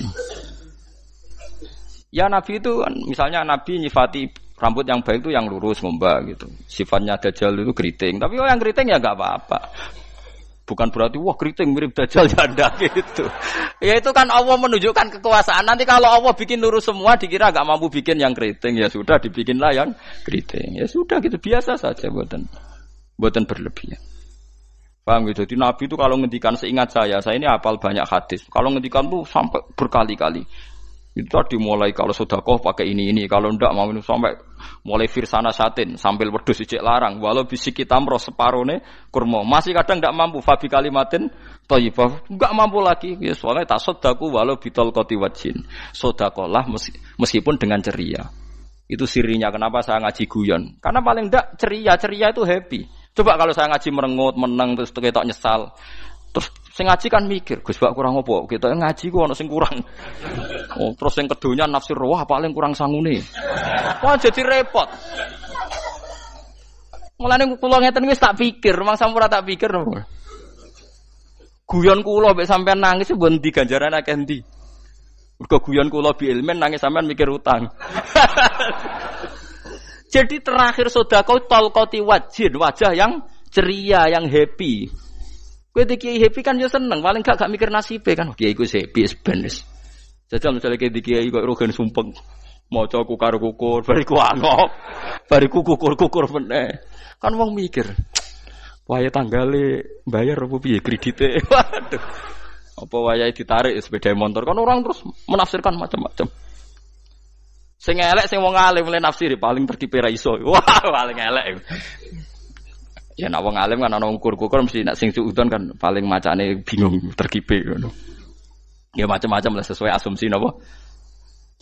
Ya Nabi itu kan misalnya Nabi nyifati rambut yang baik itu yang lurus ngomba gitu. Sifatnya dajjal itu keriting. Tapi kalau yang keriting ya nggak apa-apa. Bukan berarti wah keriting mirip dajjal ya enggak gitu. ya itu kan Allah menunjukkan kekuasaan. Nanti kalau Allah bikin lurus semua dikira nggak mampu bikin yang keriting ya sudah dibikinlah yang keriting. Ya sudah gitu biasa saja buatan buatan berlebihan. Paham gitu? Jadi Nabi itu kalau ngedikan seingat saya, saya ini apal banyak hadis. Kalau ngedikan tuh sampai berkali-kali. Itu tadi mulai kalau sudah kau pakai ini ini, kalau ndak mau minum sampai mulai firsana satin sambil berdoa ijek larang. Walau bisik kita meros separone kurma masih kadang ndak mampu fabi kalimatin toyibah nggak mampu lagi. Ya soalnya tak sodaku walau bitol koti wajin sodakolah meskipun dengan ceria. Itu sirinya kenapa saya ngaji guyon. Karena paling ndak ceria ceria itu happy. Coba kalau saya ngaji merengut menang terus kita nyesal terus Sing ngaji kan mikir, Gus bak kurang apa? Kita yang ngaji gua ana sing kurang. Oh, terus yang kedonya nafsir roh paling kurang sangune. Wah jadi repot. Mulane kula ngeten wis tak pikir, mang sampura tak pikir nopo. Guyon kula mek sampean nangis mbon di ganjaran akeh ndi. Mergo guyon kula bi ilmen nangis sampean mikir utang. Jadi terakhir kau tol kau wajin, wajah yang ceria, yang happy. Kue di kiai happy kan yo seneng, paling gak gak mikir nasib kan. Kiai ku happy benes. Jajal misalnya kiai di kiai kok sumpeng. mau ku kukar kukur, bariku angop. Bariku kukur-kukur meneh. Kan wong mikir. Wae tanggale bayar apa piye kredite. Waduh. Apa wayahe ditarik sepeda motor kan orang terus menafsirkan macam-macam. Sing elek sing wong alim mulai nafsiri paling pergi ra iso. Wah, paling elek. Ya nak wong alim kan ana ukur kukur kan mesti nak sing suudon kan paling macane bingung terkipe ngono. Ya macam-macam lah sesuai asumsi napa.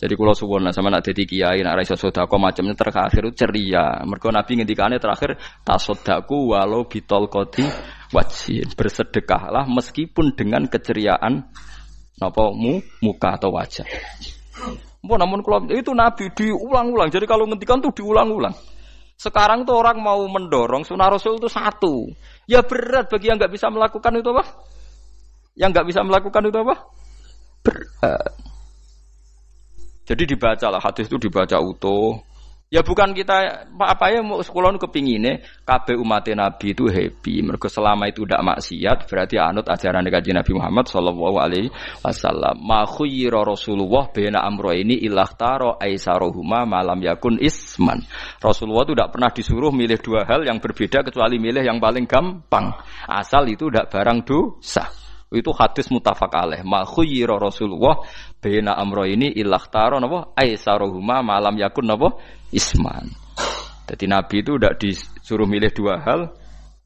Jadi kalau suwon sama nak dadi kiai nak raiso sodako macamnya terakhir ceria. Mergo Nabi ngendikane terakhir tasodaku walau bitol koti wajin bersedekahlah meskipun dengan keceriaan napa mu muka atau wajah. Bu, namun kalau itu Nabi diulang-ulang. Jadi kalau ngendikan tuh diulang-ulang. Sekarang tuh orang mau mendorong sunnah Rasul itu satu. Ya berat bagi yang nggak bisa melakukan itu apa? Yang nggak bisa melakukan itu apa? Berat. Jadi dibacalah hadis itu dibaca utuh, Ya bukan kita apa ya mau sekolah ini KB umat Nabi itu happy. Mereka selama itu tidak maksiat berarti anut ajaran dari Nabi Muhammad Shallallahu Alaihi Wasallam. Makhuyiro Rasulullah bena amro ini ilah taro aisyarohuma malam yakun isman. Rasulullah itu tidak pernah disuruh milih dua hal yang berbeda kecuali milih yang paling gampang. Asal itu tidak barang dosa itu hadis mutafak alaih ma khuyira rasulullah bena amro ini ilah taro napa aisarohuma malam yakun napa isman. Jadi Nabi itu tidak disuruh milih dua hal,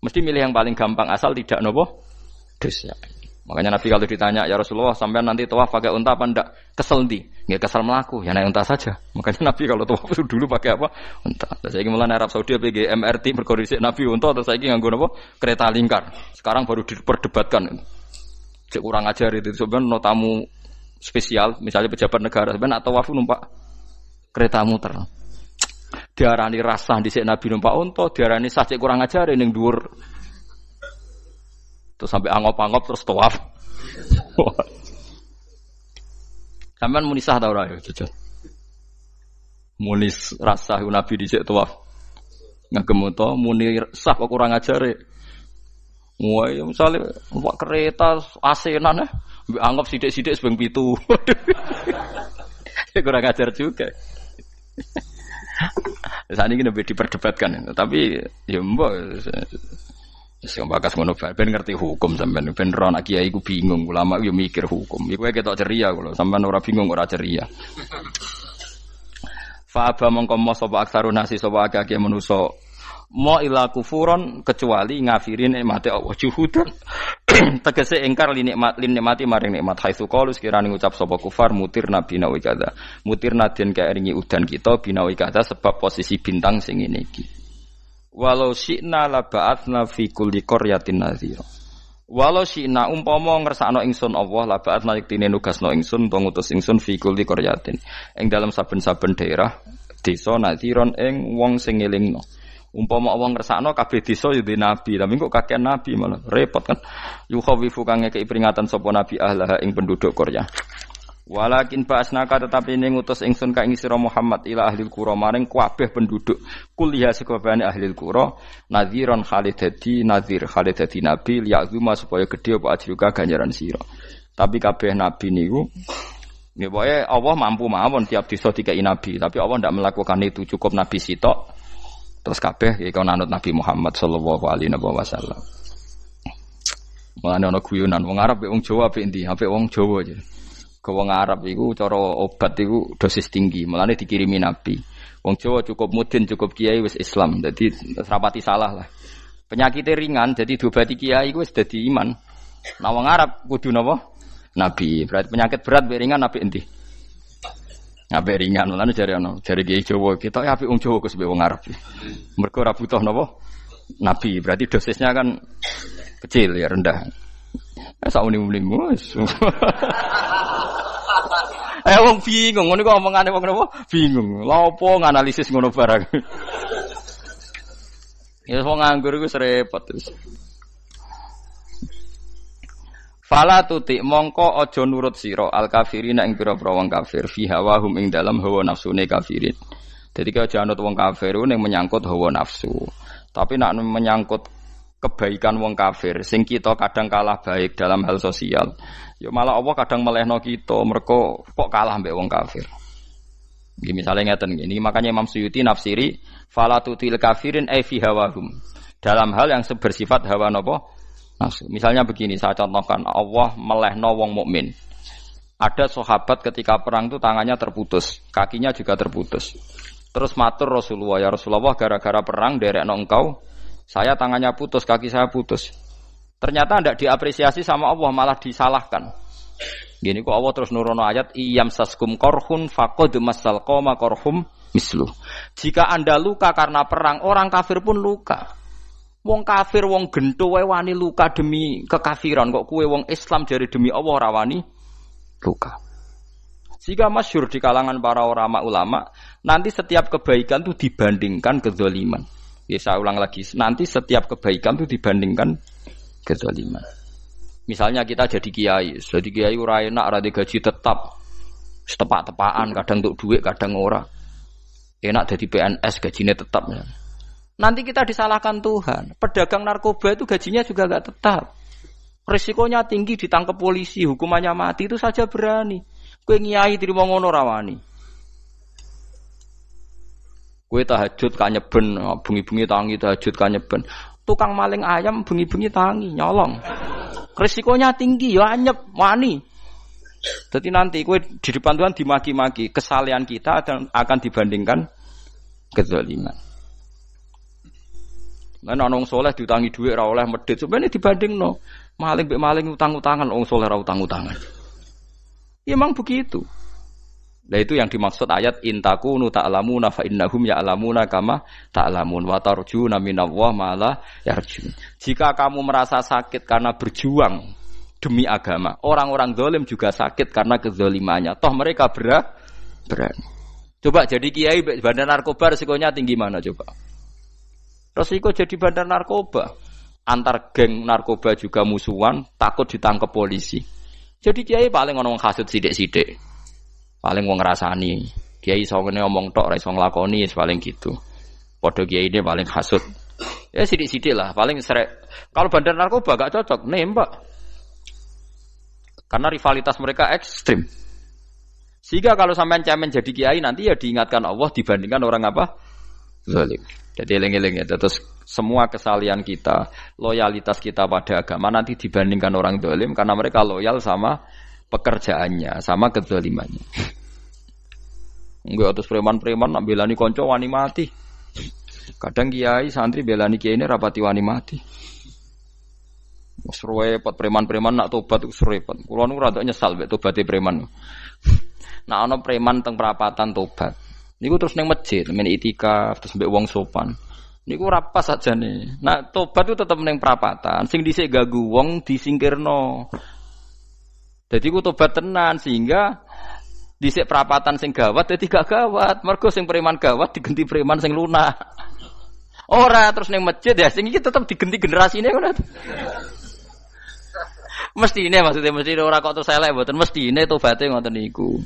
mesti milih yang paling gampang asal tidak nopo dosa. Ya. Makanya Nabi kalau ditanya ya Rasulullah sampai nanti tawaf pakai unta apa ndak kesel di? Nggak kesel melaku, ya naik unta saja. Makanya Nabi kalau tawaf dulu pakai apa? Unta. Terus saya mulai Arab Saudi apa MRT berkorisik Nabi unta terus saya nganggo nopo Kereta lingkar. Sekarang baru diperdebatkan. Cek kurang ajar itu sebenarnya no tamu spesial, misalnya pejabat negara sebenarnya atau wafu numpak kereta muter. Diarani rasah sini Nabi numpak onto, diarani sah kurang ajar yang dur Terus sampai angop-angop terus toaf kapan munisah tau ta ora ya, jujur. Muni rasah Nabi dhisik toaf. Nggak gemoto, munisah sah kok kurang ajar Wah, ya misalnya buat kereta asenan ya, eh. anggap sidik-sidik sebeng pitu. kurang ajar juga. Saat ini lebih diperdebatkan, tapi ya mbok ya, Sing bakas ngono bae ben ngerti hukum sampean ben ora nak kiai ku bingung ulama yo ya mikir hukum. Iku ketok ceria kula sampean ora bingung ora ceria. Fa aba mongko mo sapa aksaru nasi sapa akeh manusa Mo ila kufuron kecuali ngafirin nikmati Allah juhudan. Tegese engkar li nikmat lin nikmati maring nikmat haitsu qalu sekirane ngucap sapa kufar mutir nabi nawi kada. Mutir naden kaeringi udan kita binawi kada sebab posisi bintang sing ngene iki. Walau syi'na la fikul fi kulli qaryatin nadhira. Walau syi'na umpama ngersakno ingsun Allah la ba'atsna iktine nugasno ingsun utawa ngutus ingsun fi kulli qaryatin. Ing dalam saben-saben daerah desa nadhiron ing wong sing ngelingno. Umpama ngerasa ngersakno kabeh desa ya nabi, tapi kok kakek nabi malah repot kan. Yukhawifu kang ngekeki peringatan sapa nabi ahla ing penduduk Korea. Walakin ba'asnaka tetapi ini ngutus ingsun ka ing sira Muhammad ila ahli qura maring kabeh penduduk kuliah sekabehane ahli qura nadhiron khalid dadi nadhir khalid dadi nabi ya'zuma supaya gedhe apa ajruka ganjaran sira. Tapi kabeh nabi niku Nggih Allah mampu mawon tiap desa dikai nabi, tapi Allah tidak melakukan itu cukup nabi sitok Terus kabeh iki kon anut Nabi Muhammad sallallahu alaihi wasallam. Mulane ana guyonan wong Arab wong Jawa apik endi? Apik wong Jawa aja. Ke wong Arab iku cara obat iku dosis tinggi, mulane dikirimi Nabi. Wong Jawa cukup mudin, cukup kiai wis Islam. Jadi rapati salah lah. Penyakitnya ringan, jadi diobati kiai wis dadi iman. Nah wong Arab kudu napa? Nabi. Berarti penyakit berat ringan nabi endi? Ape ringan lan jare ano jare Kiai Jawa kita ya wong Jawa Gus wong Arab. Mergo ora butuh napa nabi. Berarti dosisnya kan kecil ya rendah. Eh sauni muni mus. Eh wong bingung ngono kok ngomongan wong Bingung. Lha opo nganalisis ngono barang. ya wong nganggur gue serempet terus. Fala tuti mongko ojo nurut siro al kafirina ing pira pira wong kafir fi hum ing dalam hawa nafsune kafirin. Jadi kau jangan wong kafir yang menyangkut hawa nafsu. Tapi nak menyangkut kebaikan wong kafir sing kita kadang kalah baik dalam hal sosial. Yo malah Allah kadang melehno kita mereka kok kalah mbek wong kafir. Gini misalnya ngeten ini makanya Imam Suyuti nafsiri fala tutil kafirin e fi hawa hum. Dalam hal yang bersifat hawa nopo Misalnya begini, saya contohkan Allah meleh wong mukmin. Ada sahabat ketika perang itu tangannya terputus, kakinya juga terputus. Terus matur Rasulullah, ya Rasulullah gara-gara perang derek engkau, saya tangannya putus, kaki saya putus. Ternyata tidak diapresiasi sama Allah, malah disalahkan. Gini kok Allah terus nurono ayat iyam saskum korhun fakod masal koma korhum mislu. Jika anda luka karena perang, orang kafir pun luka. Wong kafir wong gento wae wani luka demi kekafiran kok kue wong Islam dari demi Allah rawani luka. Jika masyur di kalangan para ulama ulama, nanti setiap kebaikan itu dibandingkan kezaliman. Ya saya ulang lagi, nanti setiap kebaikan itu dibandingkan kezaliman. Misalnya kita jadi kiai, jadi kiai urai enak, rade gaji tetap, setepak-tepaan, kadang untuk duit, kadang ora. Enak jadi PNS gajinya tetap. Ya. Nanti kita disalahkan Tuhan. Pedagang narkoba itu gajinya juga gak tetap. Risikonya tinggi ditangkap polisi, hukumannya mati itu saja berani. Kue ngiayi di mau ngono rawani. Kue tahajud kanyeben, ah, bungi-bungi tangi tahajud kanyeben. Tukang maling ayam bungi-bungi tangi, nyolong. Risikonya tinggi, ya anyep, wani. Jadi nanti kue di depan Tuhan dimaki-maki. kesalahan kita akan dibandingkan kezaliman. Nah, nah, nong soleh diutangi duit ora oleh Sebenarnya dibanding no, maling-bek maling be maling utang-utangan nong soleh ora utang-utangan. Ya emang begitu. Nah itu yang dimaksud ayat intaku nu ta'lamuna indahum ya alamu kama ta'lamun watarju tarjuna minallah ma yarju. Jika kamu merasa sakit karena berjuang demi agama, orang-orang zalim juga sakit karena kezalimannya. Toh mereka berat berat. Coba jadi kiai bandar narkoba resikonya tinggi mana coba? Resiko jadi bandar narkoba. Antar geng narkoba juga musuhan, takut ditangkap polisi. Jadi kiai paling ngomong kasut sidik-sidik. Paling wong ngerasani. Kiai ini ngomong tok ora iso nglakoni paling gitu. Padha kiai ini paling kasut. Ya sidik-sidik lah, paling seret. Kalau bandar narkoba gak cocok, nembak. Karena rivalitas mereka ekstrim. Sehingga kalau sampean cemen jadi kiai nanti ya diingatkan Allah dibandingkan orang apa? zalim. Jadi lengi-lengi ya. terus semua kesalian kita, loyalitas kita pada agama nanti dibandingkan orang dolim karena mereka loyal sama pekerjaannya, sama kedolimannya. Enggak terus preman-preman nak belani konco wani mati. Kadang kiai santri belani kiai ini rapati wani mati. Serwepet preman-preman nak tobat serwepet. Kulo nu rada nyesal mek preman. Nah ono preman teng perapatan tobat. Niku terus neng masjid, main itikaf, terus mbek wong sopan. Niku rapas saja nih. Nah tobat itu tetap neng perapatan. Sing dhisik gagu wong disingkirno. Jadi ku tobat tenan sehingga dhisik perapatan sing gawat jadi gak gawat. Mergo sing preman gawat diganti preman sing lunak. Ora terus neng masjid ya sing iki tetap diganti generasi digenti Kan? Mesti ini maksudnya mesti orang kok terus elek mesti ini tobatnya ngotot niku.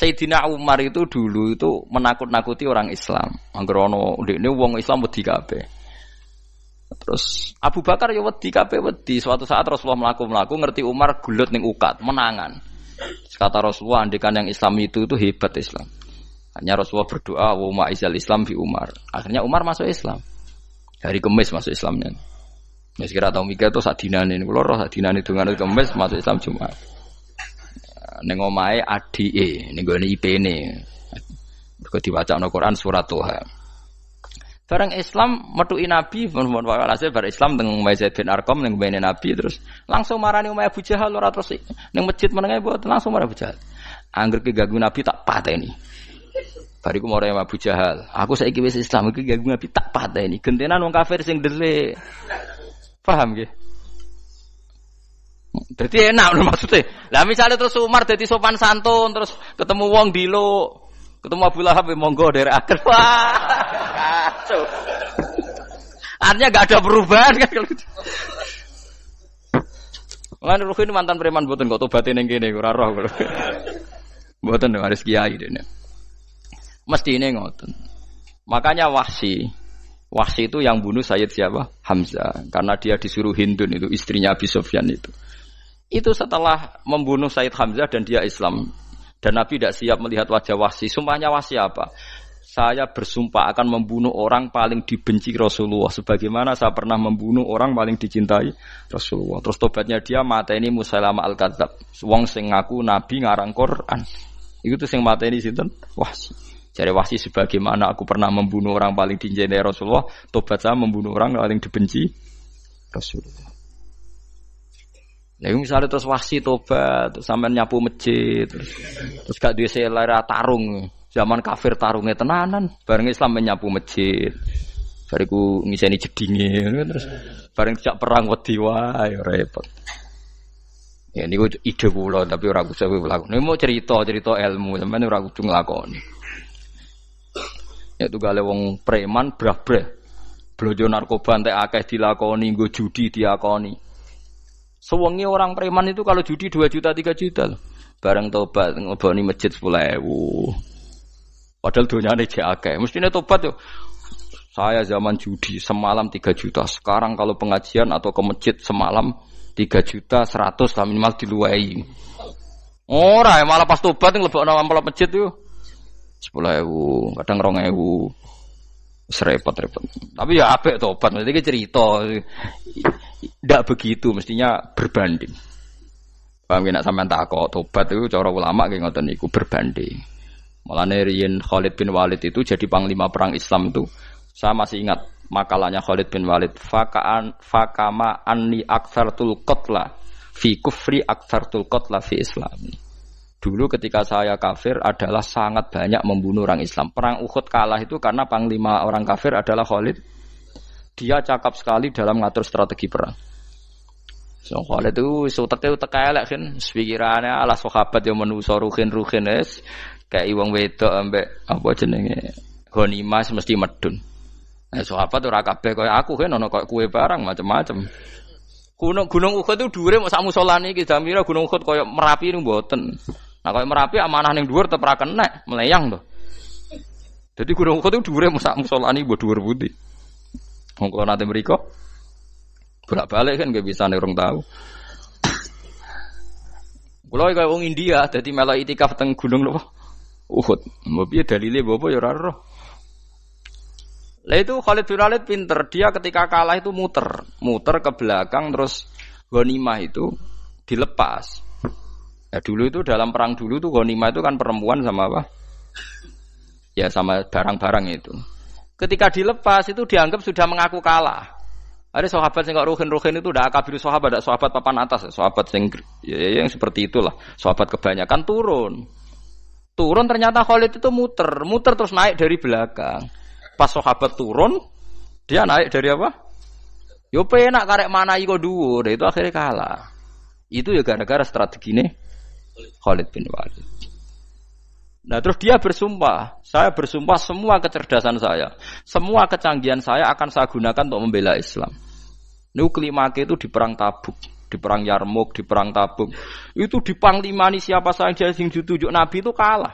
Sayyidina Umar itu dulu itu menakut-nakuti orang Islam. Angger ana ndekne wong Islam wedi kabeh. Terus Abu Bakar ya wedi kabeh wedi. Suatu saat Rasulullah mlaku-mlaku ngerti Umar gulut ning ukat, menangan. Kata Rasulullah andikan yang Islam itu itu hebat Islam. Hanya Rasulullah berdoa wa ma izal Islam fi Umar. Akhirnya Umar masuk Islam. Hari Kamis masuk Islamnya. Meski kira tau mikir itu sadinane kula roh sadinane dongane Kamis masuk Islam Jumat. Neng omae adie, neng gue ipene. Mereka cak no Quran surat Tuhan. Barang Islam metuki Nabi, mohon bar Islam teng Umay Zaid bin Arqam ning mbene Nabi terus langsung marani Umay Abu Jahal ora terus ning masjid menenge buat langsung marani Abu Jahal. Angger ki ganggu Nabi tak pateni. Bariku marani Abu Jahal, aku saiki wis Islam iki ganggu Nabi tak pateni. Gentenan wong kafir sing dele. Paham nggih? Jadi enak maksudnya. Lah misalnya terus Umar jadi sopan santun terus ketemu wong dilo, ketemu Abu Lahab ya monggo dari akhir. Wah. Kacau. Artinya gak ada perubahan kan kalau gitu. Mulane Ruhin mantan preman mboten kok tobatin yang gini kurang roh buatan dong harus kiai ini, Mesti ini ngotot. Makanya wahsi Wahsi itu yang bunuh Sayyid siapa? Hamzah. Karena dia disuruh Hindun itu, istrinya Abi Sofyan itu. Itu setelah membunuh Said Hamzah dan dia Islam. Dan Nabi tidak siap melihat wajah wasi. Sumpahnya wasi apa? Saya bersumpah akan membunuh orang paling dibenci Rasulullah. Sebagaimana saya pernah membunuh orang paling dicintai Rasulullah. Terus tobatnya dia mata ini Musailama al kadzab Wong sing ngaku Nabi ngarang Quran. Itu tuh sing mata ini sinten wasi. Jadi wasi sebagaimana aku pernah membunuh orang paling dicintai Rasulullah, tobat saya membunuh orang paling dibenci Rasulullah. Nah, misalnya terus wasi tobat, terus sampe nyapu masjid, terus, terus gak duwe selera tarung. Zaman kafir tarungnya tenanan, bareng Islam menyapu masjid. Bariku ngiseni jedinge kan, terus bareng cak perang wedi wae repot. Ya niku ide kula tapi ora saya lakoni. Nek mau cerita, cerita ilmu, nih ora kudu nglakoni. Ya tuh gale wong preman brah-brah. Blojo narkoba entek akeh dilakoni, nggo judi diakoni Sewengi orang preman itu kalau judi dua juta tiga juta loh. Bareng tobat ngeleboni masjid ribu Padahal ini jahat akeh. Mestinya tobat yo. Saya zaman judi semalam tiga juta. Sekarang kalau pengajian atau ke masjid semalam tiga juta 100 lah minimal diluai. Ora, malah pas tobat ngelebokno ampel masjid yo. ribu kadang 2.000 serepot-repot. Tapi ya apik tobat, mesti iki cerita. Tidak begitu, mestinya berbanding. Paham nek sampean takok tobat itu cara ulama ki ngoten niku berbanding. Mulane riyen Khalid bin Walid itu jadi panglima perang Islam tuh. Saya masih ingat makalahnya Khalid bin Walid, fakaan fakama anni tulkot qatla fi kufri tulkot qatla fi Islam. Dulu ketika saya kafir adalah sangat banyak membunuh orang Islam. Perang Uhud kalah itu karena panglima orang kafir adalah Khalid. Dia cakap sekali dalam ngatur strategi perang. So, Khalid itu suteknya utek elek kan. Pikirannya ala sahabat yang menusa ruhin ruhin es. Kayak iwang wedok ambek apa jenenge Honimas, mesti medun. Eh, sahabat ora kabeh koyo aku kan ono koyo kue barang macam-macam. Gunung Gunung Uhud itu dure mau samu solani, iki gunung Uhud koyo Merapi niku buatan. Nah kalau merapi amanah yang dua tetap rakan naik melayang tuh. Jadi gunung Uhud dua dhuwure musa musolani buat dua putih. Wong nanti nate berak bolak-balik kan gak bisa nih orang tahu. Kalau kayak wong India jadi malah itikaf teng gunung loh. Uhud. mau biar dalile bobo ya raro. Lah itu Khalid bin Walid pinter, dia ketika kalah itu muter, muter ke belakang terus ghanimah itu dilepas. Ya dulu itu dalam perang dulu tuh ma itu kan perempuan sama apa? Ya sama barang-barang itu. Ketika dilepas itu dianggap sudah mengaku kalah. Ada sahabat sing ruhin ruhin itu udah akabir sahabat, ada sahabat papan atas, sahabat sing ya, ya, yang seperti itulah, sahabat kebanyakan turun. Turun ternyata Khalid itu muter, muter terus naik dari belakang. Pas sahabat turun, dia naik dari apa? Yo penak karek mana iko dhuwur, itu akhirnya kalah. Itu ya gara-gara strategi nih Khalid bin Walid. Nah terus dia bersumpah, saya bersumpah semua kecerdasan saya, semua kecanggihan saya akan saya gunakan untuk membela Islam. Ini klimake itu di perang Tabuk, di perang Yarmuk, di perang Tabuk. Itu di panglima panglimani siapa saja yang ditunjuk Nabi itu kalah.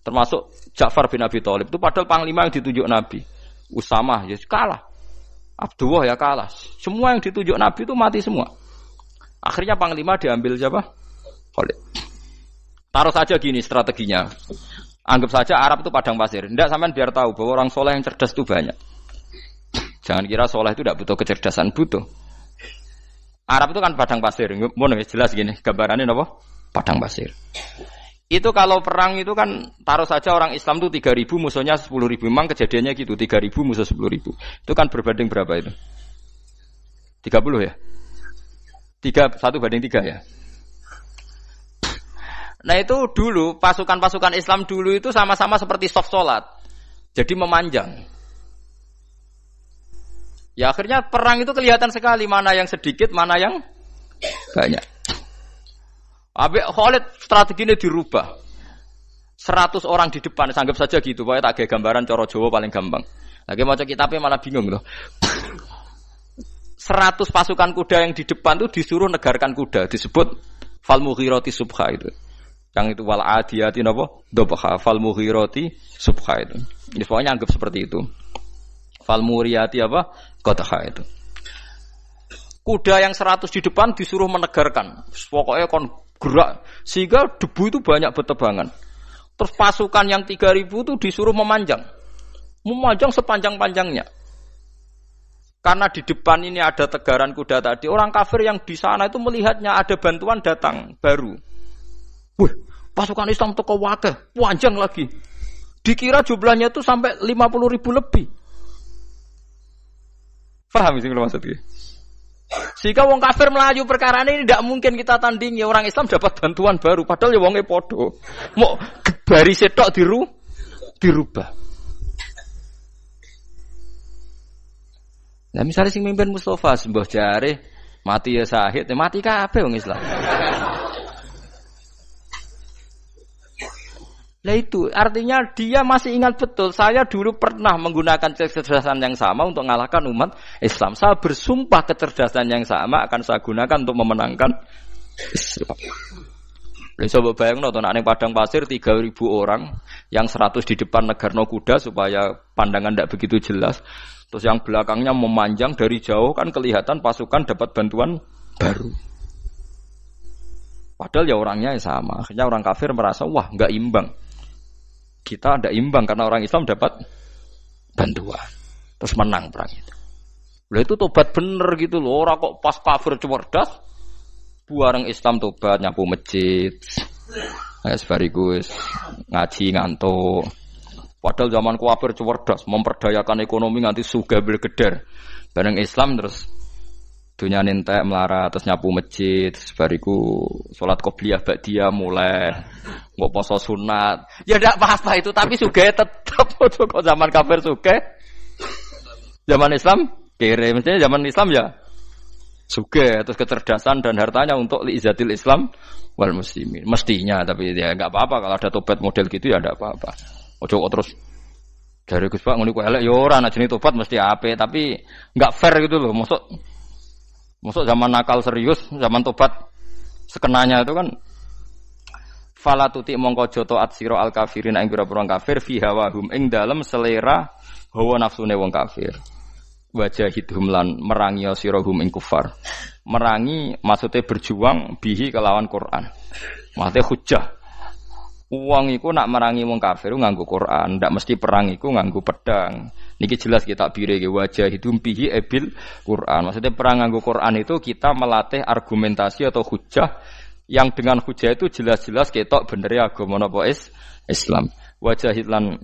Termasuk Ja'far bin Abi Thalib itu padahal panglima yang ditunjuk Nabi. Usama ya kalah. Abdullah ya kalah. Semua yang ditunjuk Nabi itu mati semua. Akhirnya panglima diambil siapa? Khalid. Taruh saja gini strateginya. Anggap saja Arab itu padang pasir. Tidak sampean biar tahu bahwa orang soleh yang cerdas itu banyak. Jangan kira soleh itu tidak butuh kecerdasan, butuh. Arab itu kan padang pasir. Mau jelas gini gambarannya apa? Padang pasir. Itu kalau perang itu kan taruh saja orang Islam itu 3000 musuhnya 10000. Memang kejadiannya gitu, 3000 musuh 10000. Itu kan berbanding berapa itu? 30 ya? 3 1 banding 3 ya? Nah itu dulu pasukan-pasukan Islam dulu itu sama-sama seperti soft sholat. Jadi memanjang. Ya akhirnya perang itu kelihatan sekali mana yang sedikit, mana yang banyak. Abi Khalid strateginya dirubah. 100 orang di depan, sanggup saja gitu. Pokoknya tak gambaran coro Jawa paling gampang. Lagi mau kitabnya malah bingung loh. 100 pasukan kuda yang di depan itu disuruh negarkan kuda, disebut Falmughirati Subha itu yang itu wal adiyati napa dhabha fal muhirati subha itu ya, pokoknya anggap seperti itu fal muriyati apa qadha itu kuda yang 100 di depan disuruh menegarkan pokoknya kon gerak sehingga debu itu banyak bertebangan terus pasukan yang 3000 itu disuruh memanjang memanjang sepanjang-panjangnya karena di depan ini ada tegaran kuda tadi, orang kafir yang di sana itu melihatnya ada bantuan datang baru. Wih, pasukan Islam toko wakil, panjang lagi. Dikira jumlahnya itu sampai 50 ribu lebih. Faham sih kalau maksudnya? Sehingga wong kafir melaju perkara ini tidak mungkin kita tandingi orang Islam dapat bantuan baru padahal ya wonge podo. Mau bari setok diru dirubah. Nah misalnya sing mimpin Mustafa sembah jare mati ya sahid, ya mati kabeh wong Islam. Lah itu artinya dia masih ingat betul saya dulu pernah menggunakan kecerdasan yang sama untuk mengalahkan umat Islam. Saya bersumpah kecerdasan yang sama akan saya gunakan untuk memenangkan Islam. bayang nonton aneh padang pasir 3000 orang yang 100 di depan no kuda supaya pandangan tidak begitu jelas. Terus yang belakangnya memanjang dari jauh kan kelihatan pasukan dapat bantuan baru. Padahal ya orangnya yang sama. Akhirnya orang kafir merasa wah nggak imbang kita tidak imbang karena orang Islam dapat bantuan. Terus menang perang itu. Lalu itu tobat bener gitu loh. Orang kok pas kafir cerdas buareng Islam tobat nyapu masjid. es eh, sebariku ngaji ngantuk. Padahal zaman kafir cerdas memperdayakan ekonomi nanti suga bergeder. Bareng Islam terus dunia nintek melarat terus nyapu masjid bariku sholat qobliyah dia mulai nggak poso sunat ya tidak apa-apa itu tapi suge tetap untuk kok zaman kafir suge zaman Islam kere maksudnya zaman Islam ya suge terus kecerdasan dan hartanya untuk liizatil Islam wal muslimin mestinya tapi ya nggak apa-apa kalau ada tobat model gitu ya tidak apa-apa ojo terus dari Gus Pak ngono elek yo ya ora ana tobat mesti ape tapi nggak fair gitu loh maksud Maksud zaman nakal serius, zaman tobat sekenanya itu kan fala tuti mongko joto atsiro al kafirin ing pira kafir fi hawahum ing dalem selera hawa nafsune wong kafir wajah hidhum lan merangi hum ing kufar merangi maksudnya berjuang bihi kelawan Quran maksudnya hujah uang iku nak merangi wong kafir nganggu Quran ndak mesti perang iku nganggu pedang Niki jelas kita ke wajah itu pihi ebil Quran. Maksudnya perang nganggo Quran itu kita melatih argumentasi atau hujah yang dengan hujah itu jelas-jelas ketok bener ya agama napa is Islam. Wajah hitlan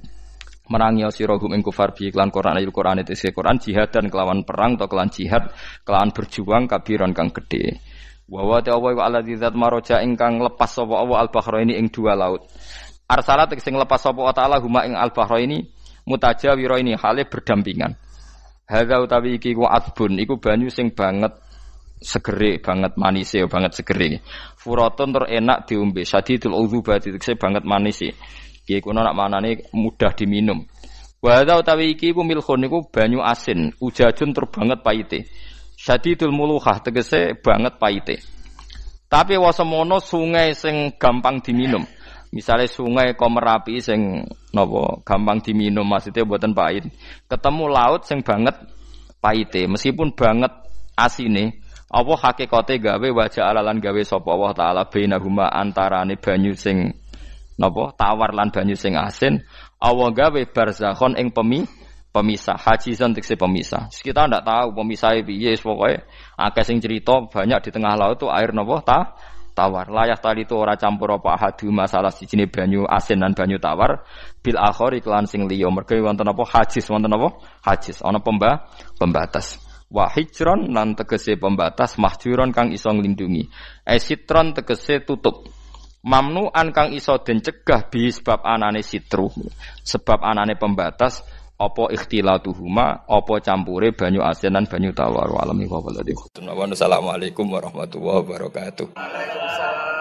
merangi sirahum ing kufar bi iklan Quran ayat Quran itu si Quran jihad dan kelawan perang atau kelawan jihad, kelawan berjuang kabiran kang gede. Wa wa ta'awa ala alladzi zat ingkang lepas sapa Allah al-bahra ini ing dua laut. Arsalat tegese lepas sapa Allah huma ing al-bahra ini Mutaja wiro ini hale berdampingan. Hada utawi iki ku asbun iku banyu sing banget segeri banget manis ya banget segeri. Furoton terenak enak diombe sadidul udzubati tekse banget manis e. Iki kuno nak manane mudah diminum. Wa utawi iki ku milkhun iku banyu asin, ujajun terbanget banget paite. Sadidul muluhah tegese banget paite. Tapi wasemono sungai sing gampang diminum. Misalnya sungai Komerapi sing nopo gampang diminum maksudnya buatan pahit. Ketemu laut sing banget pahite meskipun banget asine. Allah hakikate gawe wajah alalan gawe sapa Allah taala bainahuma antarane banyu sing nopo tawar lan banyu sing asin. Allah gawe barzakhon ing pemi pemisah hajizan tekse pemisah kita ndak tahu pemisah piye yes, pokoknya akeh sing cerita banyak di tengah laut tuh air nopo ta tawar. Layah tali itu ora campur apa hadu masalah si jenis banyu asin dan banyu tawar. Bil akhor iklan sing liyo. Mereka wonten apa hajis, wonten apa hajis. Ono pemba pembatas. Wa hijron lan tegese pembatas mahjuron kang iso nglindungi. Esitron tegese tutup. Mamnuan kang iso den cegah bi sebab anane sitru. Sebab anane pembatas apa ikhtilatuhuma apa campure banyu asin dan banyu tawar walami wa Assalamualaikum warahmatullahi wabarakatuh. Waalaikumsalam.